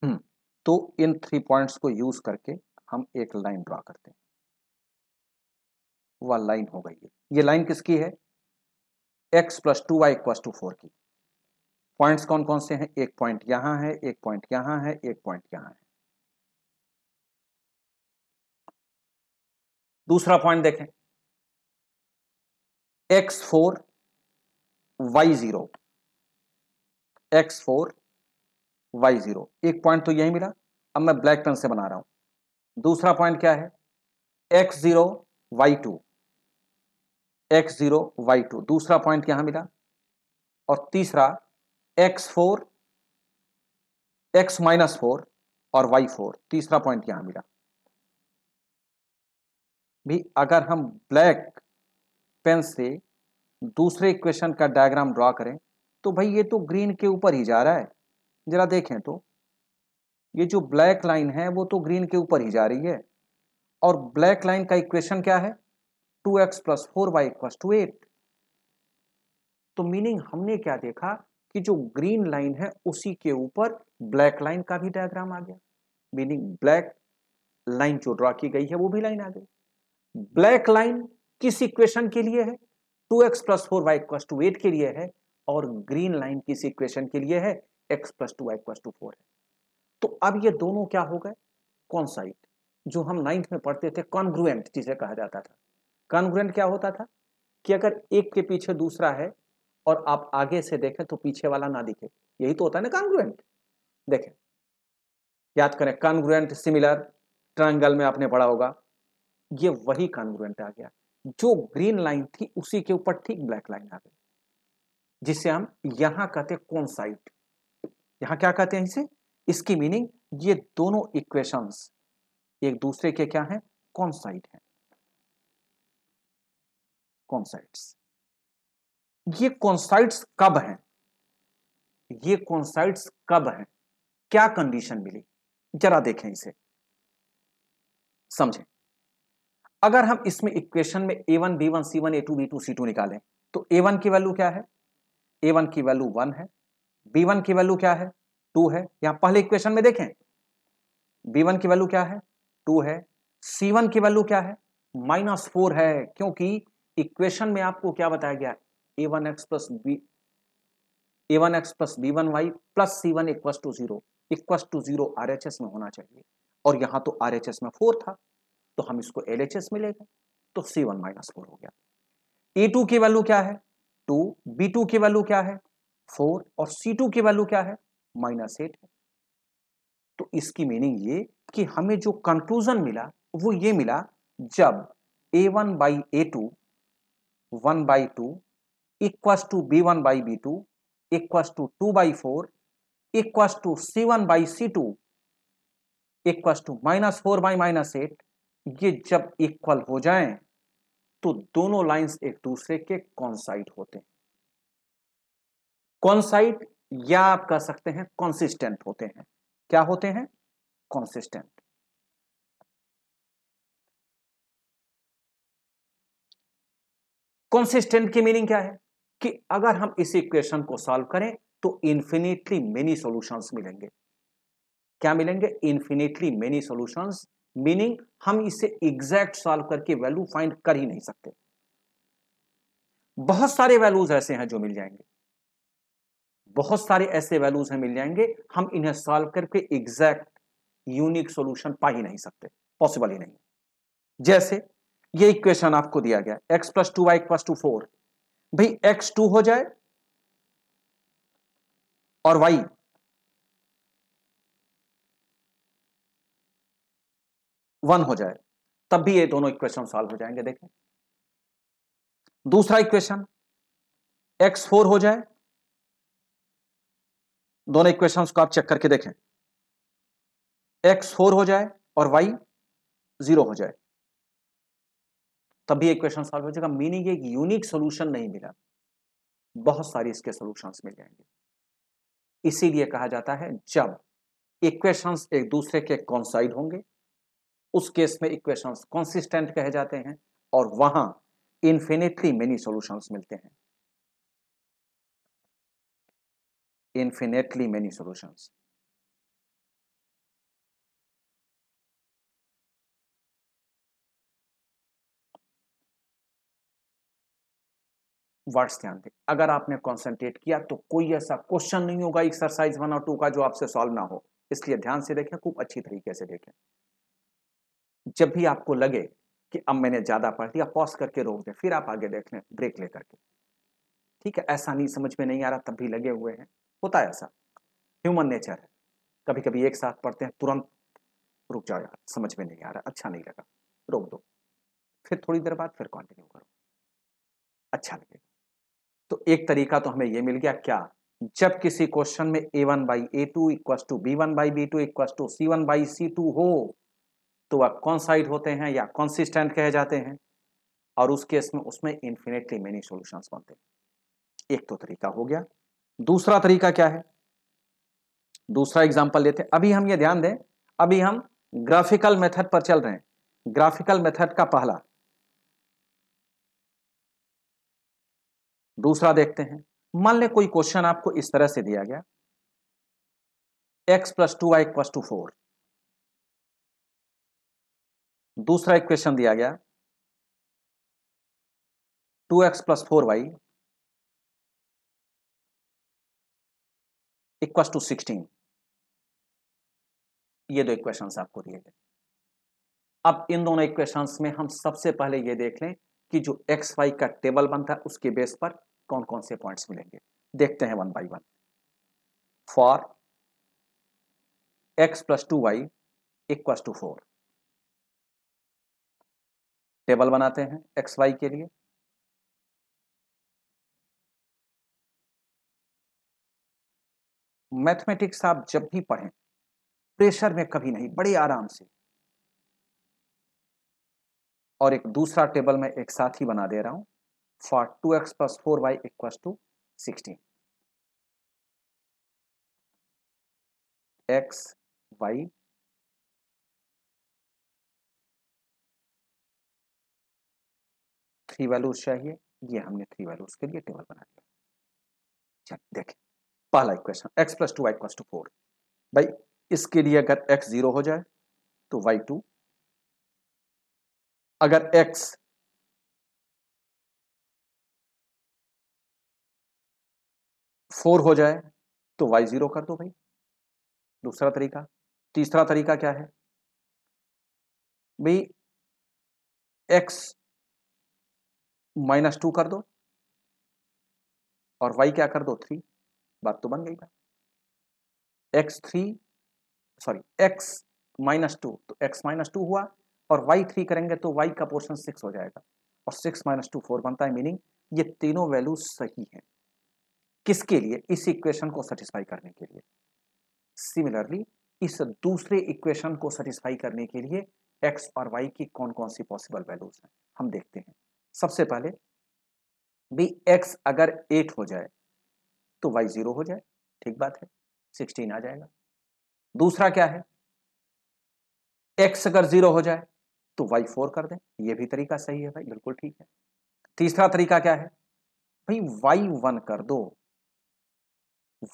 हम्म, तो इन थ्री पॉइंट्स को यूज करके हम एक लाइन ड्रा करते हैं वह लाइन हो गई है ये लाइन किसकी है x plus two y plus to four की पॉइंट्स कौन कौन से हैं एक पॉइंट यहां है एक पॉइंट यहां है एक पॉइंट यहां है दूसरा पॉइंट देखें x four y zero x four y zero एक पॉइंट तो यही मिला अब मैं ब्लैक पेन से बना रहा हूं दूसरा पॉइंट क्या है x zero y two x zero y two दूसरा पॉइंट यहां मिला और तीसरा x four x minus four और वाई फोर तीसरा पॉइंट यहां मिला भी अगर हम ब्लैक पेन से दूसरे इक्वेशन का डायग्राम ड्रॉ करें तो भाई ये तो ग्रीन के ऊपर ही जा रहा है ज़रा देखें तो ये जो ब्लैक लाइन है वो तो ग्रीन के ऊपर ही जा रही है और ब्लैक लाइन का इक्वेशन क्या है two x plus four y to eight तो मीनिंग हमने क्या देखा कि जो ग्रीन लाइन है उसी के ऊपर ब्लैक लाइन का भी डायग्राम आ गया मीनिंग ब्लैक लाइन जो ड्रॉ की गई है वो भी लाइन आ गई ब्लैक लाइन किस इक्वेशन के लिए है two x plus four y equals to eight के लिए है और ग्रीन लाइन किस इक्वेशन के लिए है x plus two y equals to four है तो अब ये दोनों क्या हो गए इट जो हम नाइन्थ में पढ़ते थे कॉन्ग्रुएंट जिसे कहा जाता था कॉन्ग्रुएंट क्या होता था कि अगर एक के पीछे दूसरा है और आप आगे से देखें तो पीछे वाला ना दिखे यही तो होता है ना कॉन्ग्रुएंट देखें याद करें कॉन्ग्रुएंट सिमिलर ट्रायंगल में आपने पढ़ा होगा ये वही कॉन्ग्रुएंट आ गया जो ग्रीन लाइन थी उसी के ऊपर ठीक ब्लैक लाइन आ गई जिसे हम यहां कहते हैं कौन साइड यहां क्या कहते हैं इसे इसकी मीनिंग ये दोनों इक्वेशंस एक दूसरे के क्या है साइड है कॉन्साइट्स ये कॉन्साइट्स कब हैं ये कौन कॉन्साइट्स कब हैं क्या कंडीशन मिली जरा देखें इसे समझें अगर हम इसमें इक्वेशन में a one b one c one a two b two c two निकालें तो ए वन की वैल्यू क्या है ए वन की वैल्यू वन है बी वन की वैल्यू क्या है टू है यहां पहले इक्वेशन में देखें बी वन की वैल्यू क्या है टू है सी वन की वैल्यू क्या है माइनस फोर है क्योंकि इक्वेशन में आपको क्या बताया गया a one x plus b a one x plus b one y plus c one equals to zero equals to zero R H S में होना चाहिए और यहां तो आर एच एस में फोर था तो हम इसको एल एच एस मिलेगा तो सी वन माइनस फोर हो गया ए e टू की वैल्यू क्या है टू बी टू की वैल्यू क्या है फोर और सी टू की वैल्यू क्या है माइनस एट है तो इसकी मीनिंग ये कि हमें जो कंक्लूजन मिला वो ये मिला जब a one by a two one by two equals to b one by b two equals to two by four equals to c one by c two equals to minus four by minus eight ये जब equal हो जाएं तो दोनों lines एक दूसरे के कॉन्साइट होते हैं कॉन्साइट या आप कह सकते हैं कॉन्सिस्टेंट होते हैं क्या होते हैं कॉन्सिस्टेंट कॉन्सिस्टेंट की मीनिंग क्या है कि अगर हम इस इक्वेशन को सॉल्व करें तो इन्फिनेटली मेनी सॉल्यूशंस मिलेंगे क्या मिलेंगे इन्फिनेटली मेनी सॉल्यूशंस मीनिंग हम इसे एग्जैक्ट सॉल्व करके वैल्यू फाइंड कर ही नहीं सकते बहुत सारे वैल्यूज ऐसे हैं जो मिल जाएंगे बहुत सारे ऐसे वैल्यूज हैं मिल जाएंगे हम इन्हें सॉल्व करके एग्जैक्ट यूनिक सॉल्यूशन पा ही नहीं सकते पॉसिबल ही नहीं जैसे ये इक्वेशन आपको दिया गया x plus two y plus to four भाई एक्स टू हो जाए और वाई वन हो जाए तब भी ये दोनों इक्वेशन सॉल्व हो जाएंगे देखें दूसरा इक्वेशन एक्स फोर हो जाए दोनों इक्वेशंस को आप चेक करके देखें एक्स फोर हो जाए और वाई जीरो हो जाए तब भी इक्वेशन सॉल्व हो जाएगा मीनिंग एक यूनिक सोल्यूशन नहीं मिला बहुत सारी इसके सोल्यूशन मिल जाएंगे इसीलिए कहा जाता है जब इक्वेशंस एक दूसरे के कॉन्साइड होंगे उस केस में इक्वेशंस कंसिस्टेंट कहे जाते हैं और वहां इन्फिनेटली मेनी सॉल्यूशंस मिलते हैं इन्फिनेटली मेनी सॉल्यूशंस वर्ड्स ध्यान दें अगर आपने कॉन्सेंट्रेट किया तो कोई ऐसा क्वेश्चन नहीं होगा एक्सरसाइज वन और टू का जो आपसे सॉल्व ना हो इसलिए ध्यान से देखें खूब अच्छी तरीके से देखें जब भी आपको लगे कि अब मैंने ज़्यादा पढ़ लिया पॉज करके रोक दे फिर आप आगे देख लें ब्रेक लेकर के ठीक है ऐसा नहीं समझ में नहीं आ रहा तब भी लगे हुए हैं होता है ऐसा ह्यूमन नेचर है कभी कभी एक साथ पढ़ते हैं तुरंत रुक जाओ यार समझ में नहीं आ रहा अच्छा नहीं लगा रोक दो फिर थोड़ी देर बाद फिर कंटिन्यू करो अच्छा लगेगा तो एक तरीका तो हमें ये मिल गया क्या जब किसी क्वेश्चन में a one by a two equals to b one by b two equals to c one by c two हो तो वह कॉन्साइड होते हैं या कॉन्सिस्टेंट कहे जाते हैं और उस केस में उसमें इन्फिनेटली मेनी सॉल्यूशंस बनते हैं एक तो तरीका हो गया दूसरा तरीका क्या है दूसरा एग्जाम्पल लेते हैं अभी हम ये ध्यान दें अभी हम ग्राफिकल मेथड पर चल रहे हैं ग्राफिकल मेथड का पहला दूसरा देखते हैं मान लें कोई क्वेश्चन आपको इस तरह से दिया गया x plus two y plus to four दूसरा इक्वेशन दिया गया two x plus four y equal to sixteen ये दो इक्वेशन आपको दिए गए अब इन दोनों इक्वेशंस में हम सबसे पहले ये देख लें कि जो एक्स वाई का टेबल बनता है उसके बेस पर कौन कौन से पॉइंट्स मिलेंगे देखते हैं one by one for x plus two Y equal to four table बनाते हैं एक्स वाई के लिए मैथमेटिक्स आप जब भी पढ़ें प्रेशर में कभी नहीं बड़े आराम से और एक दूसरा टेबल मैं एक साथ ही बना दे रहा हूं for two x plus four y equal to sixteen x y three values चाहिए ये हमने थ्री वैल्यूज के लिए टेबल बना दिया चल देखें पहला equation x plus two y plus to four भाई इसके लिए अगर एक्स जीरो हो जाए तो वाई टू अगर एक्स फोर हो जाए तो वाई जीरो कर दो भाई दूसरा तरीका तीसरा तरीका क्या है भाई एक्स माइनस टू कर दो और वाई क्या कर दो थ्री बात तो बन गई ना x three sorry x minus two तो एक्स माइनस टू हुआ और वाई थ्री करेंगे तो वाई का पोर्शन सिक्स हो जाएगा और सिक्स माइनस टू फोर बनता है मीनिंग ये तीनों वैल्यू सही हैं किसके लिए इस इक्वेशन को सेटिस्फाई करने के लिए सिमिलरली इस दूसरे इक्वेशन को सेटिस्फाई करने के लिए एक्स और वाई की कौन कौन सी पॉसिबल वैल्यूज हैं हम देखते हैं सबसे पहले भी एक्स अगर एट हो जाए तो वाई जीरो हो जाए ठीक बात है सिक्सटीन आ जाएगा दूसरा क्या है एक्स अगर जीरो हो जाए तो वाई फोर कर दें ये भी तरीका सही है भाई बिल्कुल ठीक है तीसरा तरीका क्या है भाई वाई वन कर दो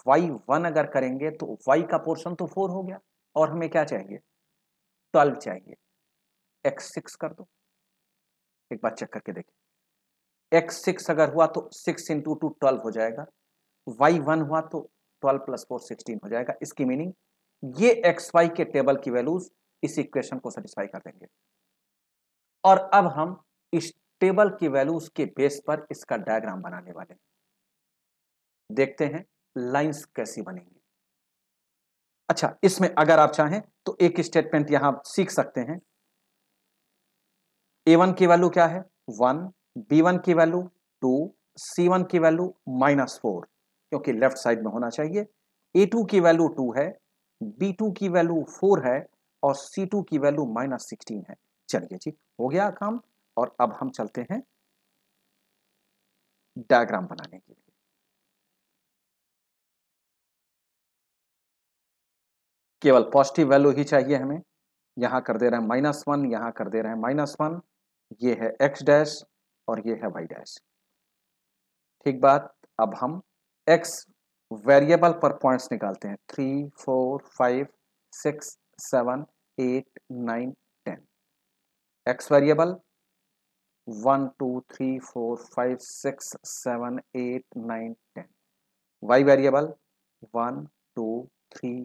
वाई वन अगर करेंगे तो वाई का पोर्शन तो फोर हो गया और हमें क्या चाहिए ट्वेल्व चाहिए एक्स सिक्स कर दो एक बार चेक करके देखें x सिक्स अगर हुआ तो सिक्स इंटू टू ट्वेल्व हो जाएगा y वन हुआ तो ट्वेल्व प्लस फोर सिक्सटीन हो जाएगा इसकी मीनिंग ये एक्स वाई के टेबल की वैल्यूज इस इक्वेशन को सेटिस्फाई कर देंगे और अब हम इस टेबल की वैल्यूज के बेस पर इसका डायग्राम बनाने वाले हैं देखते हैं लाइंस कैसी बनेंगी अच्छा इसमें अगर आप चाहें तो एक स्टेटमेंट यहां सीख सकते हैं ए वन की वैल्यू क्या है वन बी वन की वैल्यू टू सी वन की वैल्यू माइनस फोर क्योंकि लेफ्ट साइड में होना चाहिए ए टू की वैल्यू टू है बी टू की वैल्यू फोर है और सी टू की वैल्यू माइनस सिक्सटीन है चलिए जी हो गया काम और अब हम चलते हैं डायग्राम बनाने के लिए केवल पॉजिटिव वैल्यू ही चाहिए हमें यहां कर दे रहे हैं माइनस वन यहां कर दे रहे हैं माइनस वन ये है एक्स डैश और ये है वाई डैश ठीक बात अब हम एक्स वेरिएबल पर पॉइंट्स निकालते हैं three four five six seven eight nine ten x variable one two three four five six seven eight nine ten y variable one two three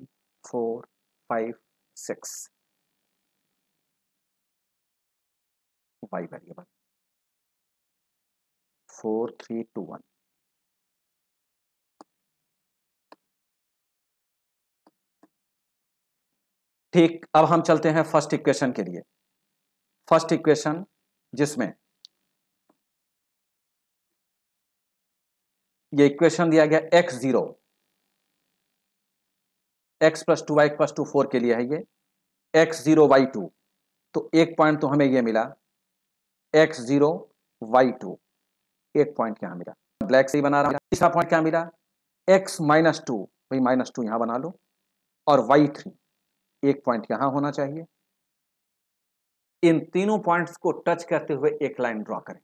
four five six y variable 4321 ठीक अब हम चलते हैं first equation के लिए first equation जिसमें ये equation दिया गया x zero x plus two y plus to four के लिए है ये x जीरो वाई टू तो एक पॉइंट तो हमें ये मिला एक्स जीरो वाई टू एक पॉइंट यहां मिला ब्लैक से ही बना रहा तीसरा पॉइंट क्या मिला एक्स माइनस टू भाई माइनस टू यहां बना लो और वाई थ्री एक पॉइंट यहां होना चाहिए इन तीनों पॉइंट्स को टच करते हुए एक लाइन ड्रॉ करें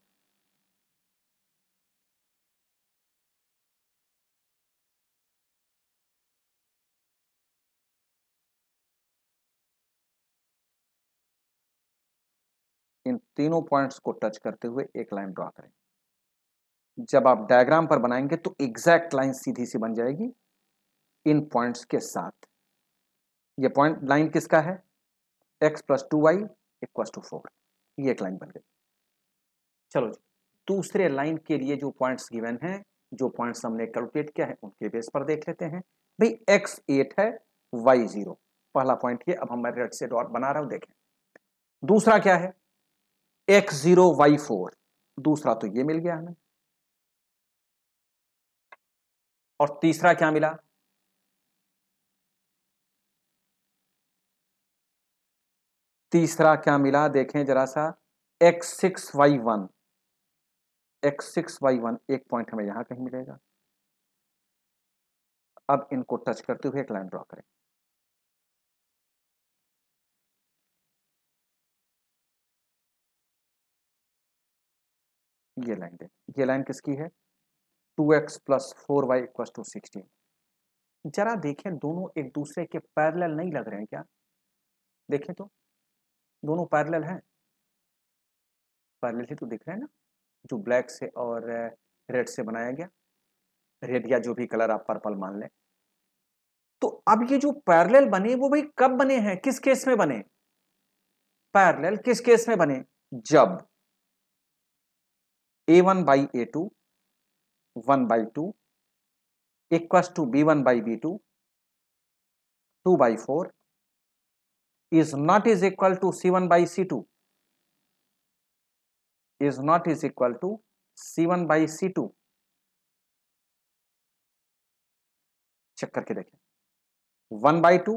इन तीनों पॉइंट्स को टच करते हुए एक लाइन ड्रॉ करें जब आप डायग्राम पर बनाएंगे तो एग्जैक्ट लाइन सीधी सी बन जाएगी इन पॉइंट्स के साथ ये पॉइंट लाइन किसका है x plus two y equals to four ये एक लाइन बन गई चलो जी दूसरे लाइन के लिए जो पॉइंट्स गिवन हैं जो पॉइंट्स हमने कैलकुलेट किया है उनके बेस पर देख लेते हैं भाई एक्स एट है वाई जीरो पहला पॉइंट ये अब हम मैं रेड से डॉट बना रहा हूं देखें दूसरा क्या है एक्स जीरो वाई फोर दूसरा तो ये मिल गया हमें और तीसरा क्या मिला तीसरा क्या मिला देखें जरा सा x six y one x six y one एक पॉइंट हमें यहां कहीं मिलेगा अब इनको टच करते हुए एक लाइन ड्रॉ करें ये लाइन दे ये लाइन किसकी है two x plus four y equal to sixteen जरा देखें दोनों एक दूसरे के पैरेलल नहीं लग रहे हैं क्या देखें तो दोनों पैरेलल हैं पैरेलल ही तो दिख रहे हैं ना जो ब्लैक से और रेड से बनाया गया रेड या जो भी कलर आप पर्पल मान लें तो अब ये जो पैरेलल बने वो भाई कब बने हैं किस केस में बने पैरेलल किस केस में बने जब a one by a two one by two equals to b one by b two two by four is is not equal to c one by c two is not is equal to c one by c two check करके देखें one by two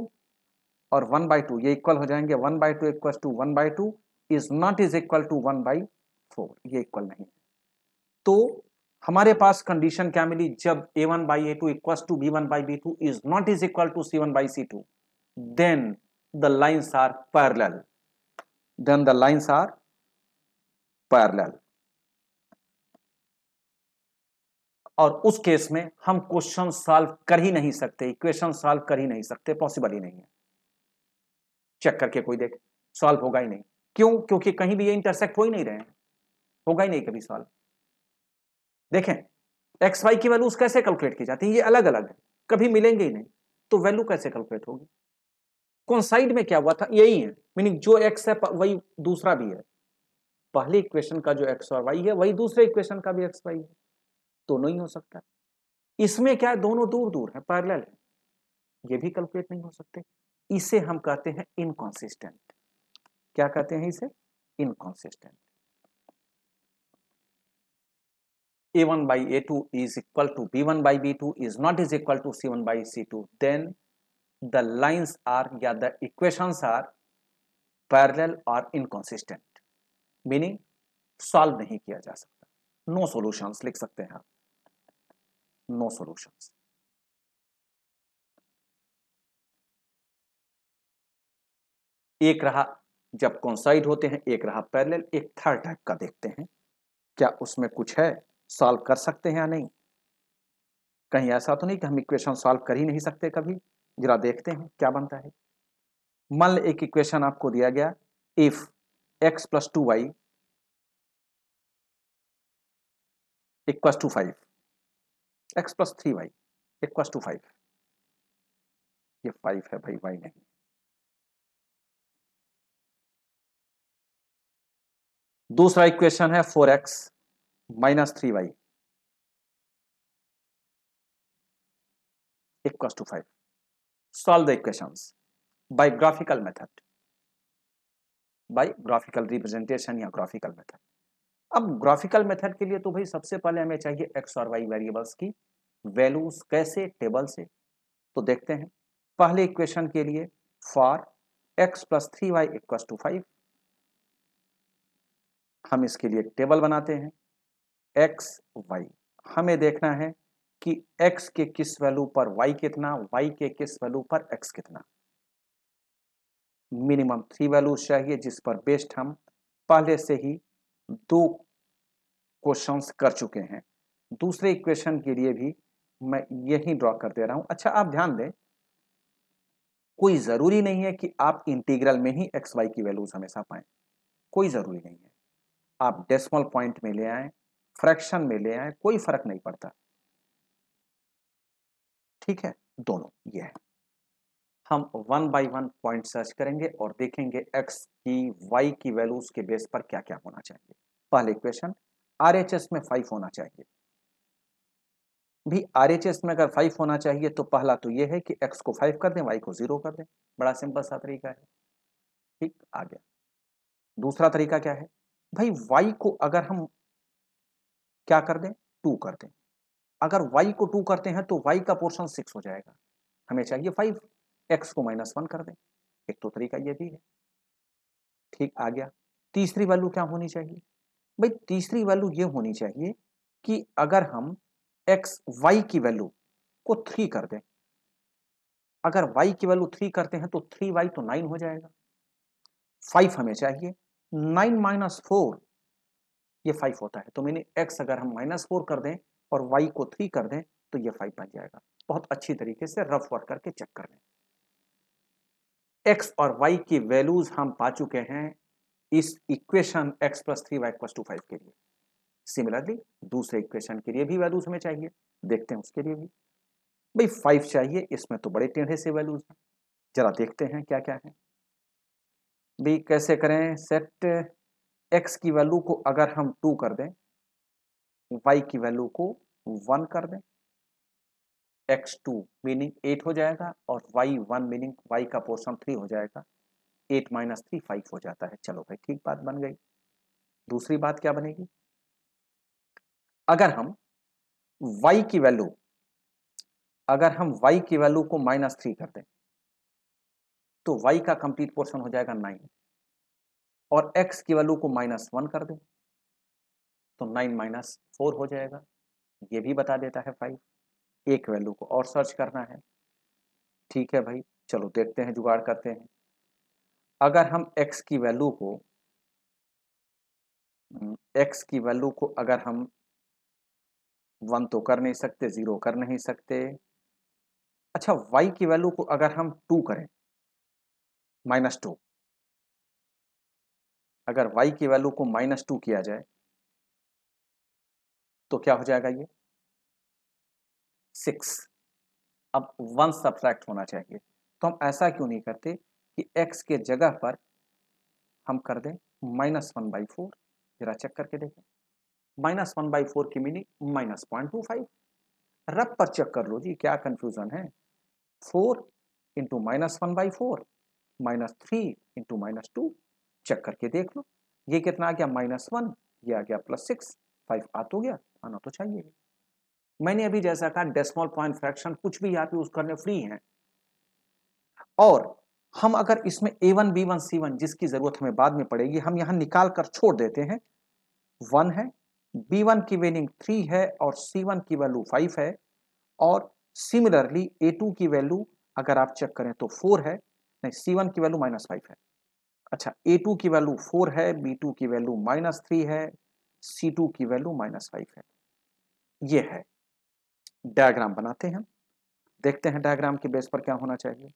और one by two ये equal हो जाएंगे one by two equal to one by two is not is equal to one by four ये equal नहीं तो हमारे पास कंडीशन क्या मिली जब a one by a two equal to b one by b two is not is equal to c one by c two then the lines are parallel then the lines are parallel और उस case में हम question solve कर ही नहीं सकते equation solve कर ही नहीं सकते पॉसिबल ही नहीं है चेक करके कोई देख सॉल्व होगा ही नहीं क्यों क्योंकि कहीं भी ये इंटरसेक्ट हो ही नहीं रहे हैं होगा ही नहीं कभी सॉल्व देखें एक्स वाई की वैल्यूज कैसे कैलकुलेट की जाती है ये अलग अलग है कभी मिलेंगे ही नहीं तो वैल्यू कैसे कैलकुलेट होगी कौन साइड में क्या हुआ था यही है मीनिंग जो एक्स है वही दूसरा भी है पहले इक्वेशन का जो एक्स और वाई है वही दूसरे इक्वेशन का भी एक्स वाई है दोनों ही हो सकता है इसमें क्या है दोनों दूर दूर है पैरेलल है ये भी कैलकुलेट नहीं हो सकते इसे हम कहते हैं इनकॉन्सिस्टेंट क्या कहते हैं इसे inconsistent a1 by a2 is equal to b1 by b2 is not is equal to c1 by c2 then the lines are yeah the equations are parallel or inconsistent meaning solve nahi kiya ja sakta no solutions likh sakte hain आप no solutions एक रहा जब कॉन्साइड होते हैं एक रहा parallel एक third type का देखते हैं क्या उसमें कुछ है सॉल्व कर सकते हैं या नहीं कहीं ऐसा तो नहीं कि हम इक्वेशन सॉल्व कर ही नहीं सकते कभी जरा देखते हैं क्या बनता है मान लें एक इक्वेशन आपको दिया गया if x plus two Y equal to five x plus three y equal to five ये फाइव है भाई वाई नहीं दूसरा इक्वेशन है four x minus three y equals to five solve the equation by graphical method by graphical representation या graphical method अब graphical method के लिए तो भाई सबसे पहले हमें चाहिए एक्स और वाई वेरिएबल्स की वैल्यूज कैसे टेबल से तो देखते हैं पहले इक्वेशन के लिए for x plus three y equals to five हम इसके लिए टेबल बनाते हैं एक्स वाई हमें देखना है कि x के किस वैल्यू पर y कितना y के किस वैल्यू पर x कितना मिनिमम थ्री वैल्यूज चाहिए जिस पर बेस्ड हम पहले से ही दो क्वेश्चंस कर चुके हैं दूसरे इक्वेशन के लिए भी मैं यही ड्रॉ कर दे रहा हूं अच्छा आप ध्यान दें कोई ज़रूरी नहीं है कि आप इंटीग्रल में ही एक्स वाई की वैल्यूज हमेशा पाएं कोई ज़रूरी नहीं है आप डेसिमल पॉइंट में ले आए फ्रैक्शन में ले आए कोई फर्क नहीं पड़ता ठीक है दोनों ये है हम one by one point search करेंगे और देखेंगे एक्स की वाई की वैल्यूज के बेस पर क्या क्या होना चाहिए पहले इक्वेशन आरएचएस में फाइव होना चाहिए भी आरएचएस में अगर फाइव होना चाहिए तो पहला तो ये है कि एक्स को फाइव कर दें वाई को जीरो कर दें बड़ा सिंपल सा तरीका है ठीक आ गया दूसरा तरीका क्या है भाई वाई को अगर हम क्या कर दें टू कर दें अगर वाई को टू करते हैं तो वाई का पोर्शन सिक्स हो जाएगा हमें चाहिए फाइव एक्स को माइनस वन कर दें एक तो तरीका ये भी है ठीक आ गया तीसरी वैल्यू क्या होनी चाहिए भाई तीसरी वैल्यू ये होनी चाहिए कि अगर हम एक्स वाई की वैल्यू को थ्री कर दें अगर वाई की वैल्यू थ्री करते हैं तो थ्री वाई तो नाइन हो जाएगा फाइव हमें चाहिए नाइन माइनस फोर ये फाइव होता है तो मैंने एक्स अगर हम माइनस फोर कर दें और वाई को थ्री कर दें तो ये फाइव बन जाएगा बहुत अच्छी तरीके से रफ वर्क करके चेक कर लें एक्स और वाई की वैल्यूज हम पा चुके हैं इस equation x plus three Y plus to five के लिए सिमिलरली दूसरे इक्वेशन के लिए भी वैल्यूज हमें चाहिए देखते हैं उसके लिए भी भाई फाइव चाहिए इसमें तो बड़े टेढ़े से वैल्यूज हैं जरा देखते हैं क्या क्या है भाई कैसे करें सेट एक्स की वैल्यू को अगर हम टू कर दें वाई की वैल्यू को वन कर दें एक्स टू मीनिंग एट हो जाएगा और वाई वन मीनिंग वाई का पोर्शन थ्री हो जाएगा एट माइनस थ्री फाइव हो जाता है चलो भाई ठीक बात बन गई दूसरी बात क्या बनेगी अगर हम वाई की वैल्यू अगर हम वाई की वैल्यू को माइनस थ्री कर दें तो वाई का कंप्लीट पोर्शन हो जाएगा नाइन और x की वैल्यू को माइनस वन कर दें तो नाइन माइनस फोर हो जाएगा ये भी बता देता है फाइव एक वैल्यू को और सर्च करना है ठीक है भाई चलो देखते हैं जुगाड़ करते हैं अगर हम x की वैल्यू को हम्म, x की वैल्यू को अगर हम वन तो कर नहीं सकते ज़ीरो कर नहीं सकते अच्छा y की वैल्यू को अगर हम टू करें माइनस टू अगर y की वैल्यू को माइनस टू किया जाए तो क्या हो जाएगा ये सिक्स अब वन सब्ट्रैक्ट होना चाहिए तो हम ऐसा क्यों नहीं करते कि x के जगह पर हम कर दें माइनस वन बाई फोर जरा चेक करके देखें माइनस वन बाई फोर की meaning minus point two five रब पर चेक कर लो जी क्या कंफ्यूजन है four into minus one by four minus three into minus two check करके देख लो ये कितना आ गया माइनस वन ये आ गया प्लस सिक्स फाइव आ तो गया आना तो चाहिए मैंने अभी जैसा कहा डेसिमल पॉइंट फ्रैक्शन कुछ भी यहाँ पे यूज करने फ्री हैं और हम अगर इसमें a one b one c one जिसकी जरूरत हमें बाद में पड़ेगी हम यहाँ निकाल कर छोड़ देते हैं वन है बी वन की वैल्यू थ्री है और सी वन की वैल्यू फाइव है और सिमिलरली ए टू की वैल्यू अगर आप चेक करें तो फोर है नहीं सी वन की वैल्यू माइनस फाइव है अच्छा ए टू की वैल्यू फोर है बी टू की वैल्यू माइनस थ्री है सी टू की वैल्यू माइनस फाइव है ये है डायग्राम बनाते हैं देखते हैं डायग्राम के बेस पर क्या होना चाहिए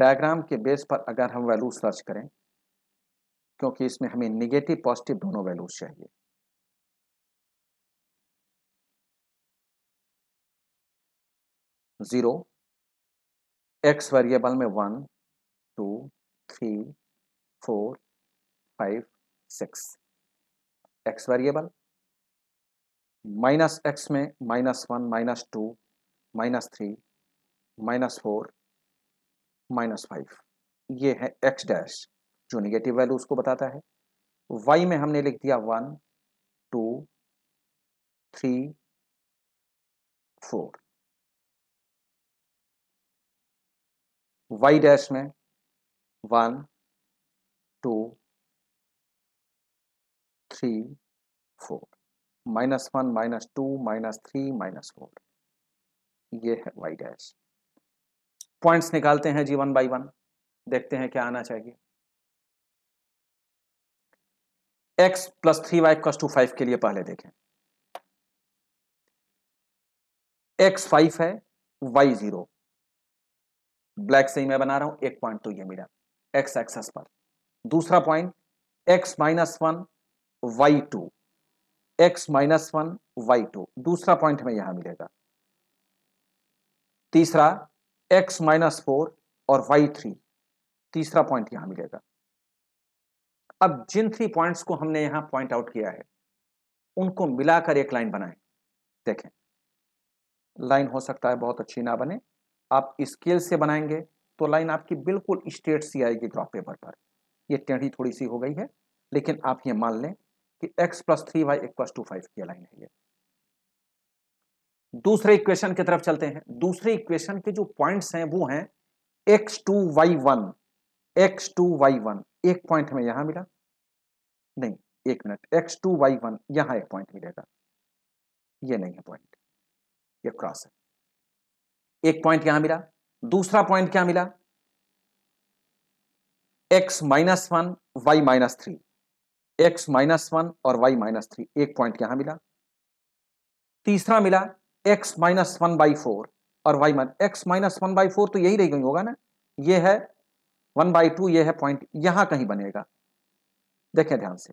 डायग्राम के बेस पर अगर हम वैल्यू सर्च करें क्योंकि इसमें हमें निगेटिव पॉजिटिव दोनों वैल्यूज चाहिए जीरो एक्स वेरिएबल में one two three four five six x variable minus x में minus one minus two minus three minus four minus five ये है एक्स डैश जो निगेटिव वैल्यू उसको बताता है वाई में हमने लिख दिया one two three four y dash में one two three four minus one minus two minus three minus four ये है वाई डैश पॉइंट्स निकालते हैं जी वन बाई वन देखते हैं क्या आना चाहिए x plus three Y plus to five के लिए पहले देखें एक्स फाइव है वाई जीरो ब्लैक से ही मैं बना रहा हूं एक पॉइंट तो ये मेरा एक्स एक्सेस पर दूसरा point x minus one y two x minus one y two दूसरा पॉइंट हमें यहां मिलेगा तीसरा एक्स माइनस फोर और वाई थ्री तीसरा पॉइंट यहां मिलेगा अब जिन थ्री पॉइंट्स को हमने यहां पॉइंट आउट किया है उनको मिलाकर एक लाइन बनाए देखें लाइन हो सकता है बहुत अच्छी ना बने आप स्केल से बनाएंगे तो लाइन आपकी बिल्कुल स्ट्रेट सी आएगी ग्राफ पेपर पर ये टेढ़ी थोड़ी सी हो गई है लेकिन आप ये मान लें कि x plus three y equals to five की लाइन है ये दूसरे इक्वेशन की तरफ चलते हैं दूसरे इक्वेशन के जो पॉइंट्स हैं वो हैं x two y one x two y one एक पॉइंट हमें यहां मिला नहीं एक minute x two y one यहां एक पॉइंट मिलेगा ये नहीं है पॉइंट ये क्रॉस है एक पॉइंट यहां मिला दूसरा पॉइंट क्या मिला x minus one y minus three x minus one और वाई माइनस थ्री एक पॉइंट यहां मिला तीसरा मिला x minus one by four और y minus x minus one by four तो यही रह गई होगा ना ये है वन बाई टू ये है पॉइंट यहां कहीं बनेगा देखें ध्यान से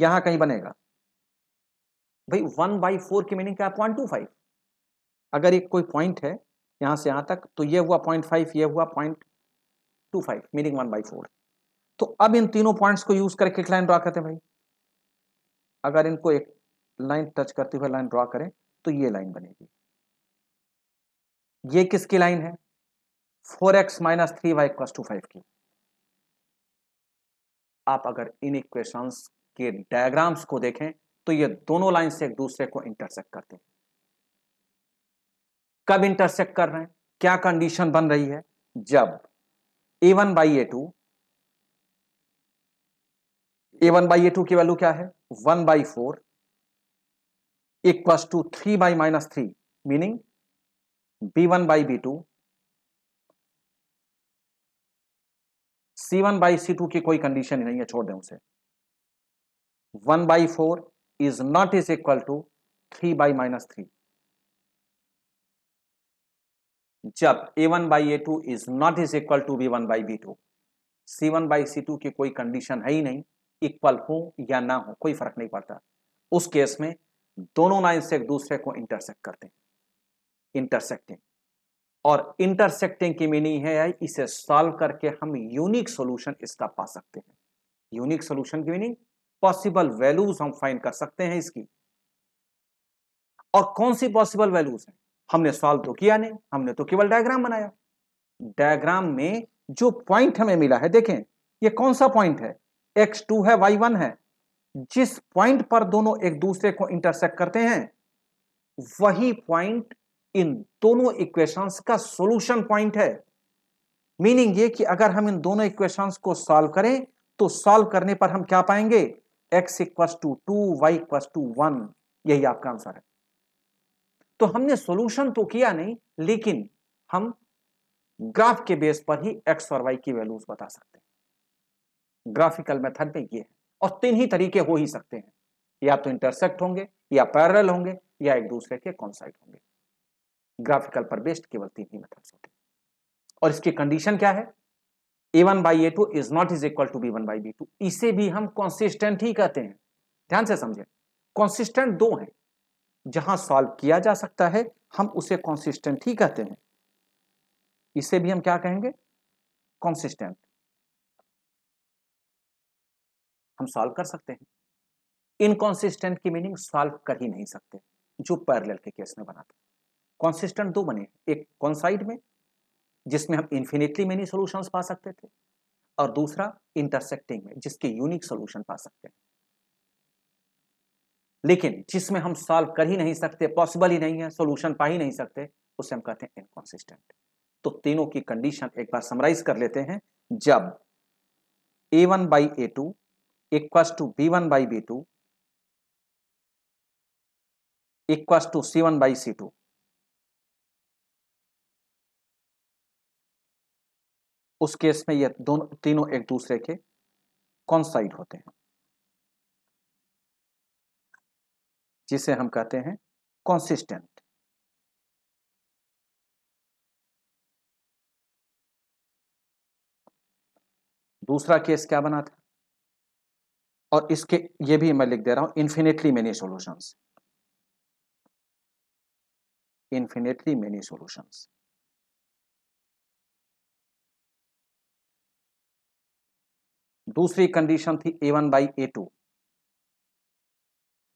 यहां कहीं बनेगा भाई वन बाई फोर की मीनिंग क्या पॉइंट टू फाइव अगर एक कोई पॉइंट है यहाँ से यहाँ तक तो ये हुआ पॉइंट फाइव ये हुआ point two five meaning one by four तो अब इन तीनों पॉइंट्स को यूज करके एक लाइन ड्रा करते हैं भाई अगर इनको एक लाइन टच करते हुए लाइन ड्रा करें तो ये लाइन बनेगी ये किसकी लाइन है four x minus three Y plus to five की आप अगर इन इक्वेशंस के डायग्राम्स को देखें तो ये दोनों लाइन से एक दूसरे को इंटरसेक्ट करते हैं कब इंटरसेक्ट कर रहे हैं क्या कंडीशन बन रही है जब a one by a two a one by a two की वैल्यू क्या है one by four equal to three by minus three meaning b one by b two c one by c two की कोई condition ही नहीं है छोड़ दें उसे one by four is not is equal to three by minus three जब a one by a two is not is equal to b one by b two c one by c two की कोई condition है ही नहीं equal हो या ना हो कोई फर्क नहीं पड़ता उस केस में दोनों से एक दूसरे को इंटरसेक्ट करते हैं इंटरसेक्टिंग और इंटरसेक्टिंग की मीनिंग है इसे सॉल्व करके हम यूनिक सॉल्यूशन इसका पा सकते हैं यूनिक सॉल्यूशन की मीनिंग पॉसिबल वैल्यूज हम फाइंड कर सकते हैं इसकी और कौन सी पॉसिबल वैल्यूज हैं हमने सॉल्व तो किया नहीं हमने तो केवल डायग्राम बनाया डायग्राम में जो पॉइंट हमें मिला है देखें ये कौन सा पॉइंट है एक्स टू है वाई वन है जिस पॉइंट पर दोनों एक दूसरे को इंटरसेक्ट करते हैं वही पॉइंट इन दोनों इक्वेशंस का सॉल्यूशन पॉइंट है मीनिंग ये कि अगर हम इन दोनों इक्वेशंस को सॉल्व करें तो सॉल्व करने पर हम क्या पाएंगे x equals to two y equals to one यही आपका आंसर है तो हमने सोल्यूशन तो किया नहीं लेकिन हम ग्राफ के बेस पर ही एक्स और वाई की वैल्यूज बता सकते हैं ग्राफिकल मेथड में ये है और तीन ही तरीके हो ही सकते हैं या तो इंटरसेक्ट होंगे या पैरल होंगे या एक दूसरे के कॉन्साइड होंगे ग्राफिकल पर बेस्ड केवल तीन ही मेथड होते हैं और इसकी कंडीशन क्या है a one by a two is not is equal to b one by b two इसे भी हम कॉन्सिस्टेंट ही कहते हैं ध्यान से समझे कॉन्सिस्टेंट दो हैं जहां सॉल्व किया जा सकता है हम उसे कॉन्सिस्टेंट ही कहते हैं इसे भी हम क्या कहेंगे कॉन्सिस्टेंट हम सॉल्व कर सकते हैं इनकॉन्सिस्टेंट की मीनिंग सॉल्व कर ही नहीं सकते जो पैरेलल के केस में बना था कॉन्सिस्टेंट दो बने एक कॉन्साइड में जिसमें हम इन्फिनेटली मेनी सॉल्यूशंस पा सकते थे और दूसरा इंटरसेक्टिंग में जिसके यूनिक सॉल्यूशन पा सकते हैं लेकिन जिसमें हम सॉल्व कर ही नहीं सकते पॉसिबल ही नहीं है सोल्यूशन पा ही नहीं सकते उसे हम कहते हैं इनकॉन्सिस्टेंट तो तीनों की कंडीशन एक बार समराइज कर लेते हैं जब a one by a two equals to b one by b two equals to c one by c two उस केस में ये दोनों तीनों एक दूसरे के कॉन्साइड होते हैं जिसे हम कहते हैं कॉन्सिस्टेंट दूसरा केस क्या बना था और इसके ये भी मैं लिख दे रहा हूं infinitely many solutions infinitely many solutions दूसरी कंडीशन थी a one by a two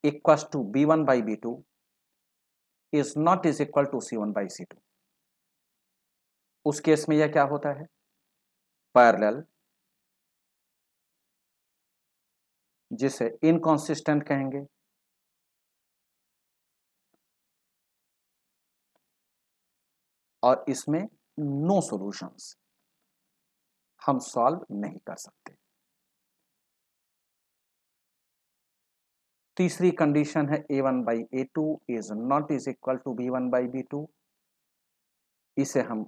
equals to b1 by b2 is not is equal to c1 by c2 उस केस में यह क्या होता है पैरेलल जिसे इनकॉन्सिस्टेंट कहेंगे और इसमें नो no सॉल्यूशंस हम सॉल्व नहीं कर सकते तीसरी कंडीशन है a one by a two is not is equal to b one by b two इसे हम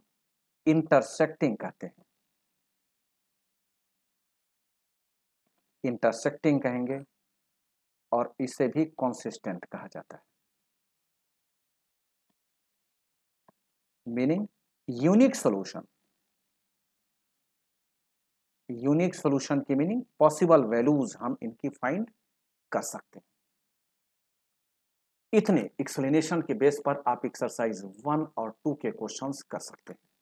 इंटरसेक्टिंग कहते हैं इंटरसेक्टिंग कहेंगे और इसे भी कॉन्सिस्टेंट कहा जाता है meaning unique solution unique solution की मीनिंग पॉसिबल वैल्यूज हम इनकी फाइंड कर सकते हैं इतने एक्सप्लेनेशन के बेस पर आप एक्सरसाइज वन और टू के क्वेश्चंस कर सकते हैं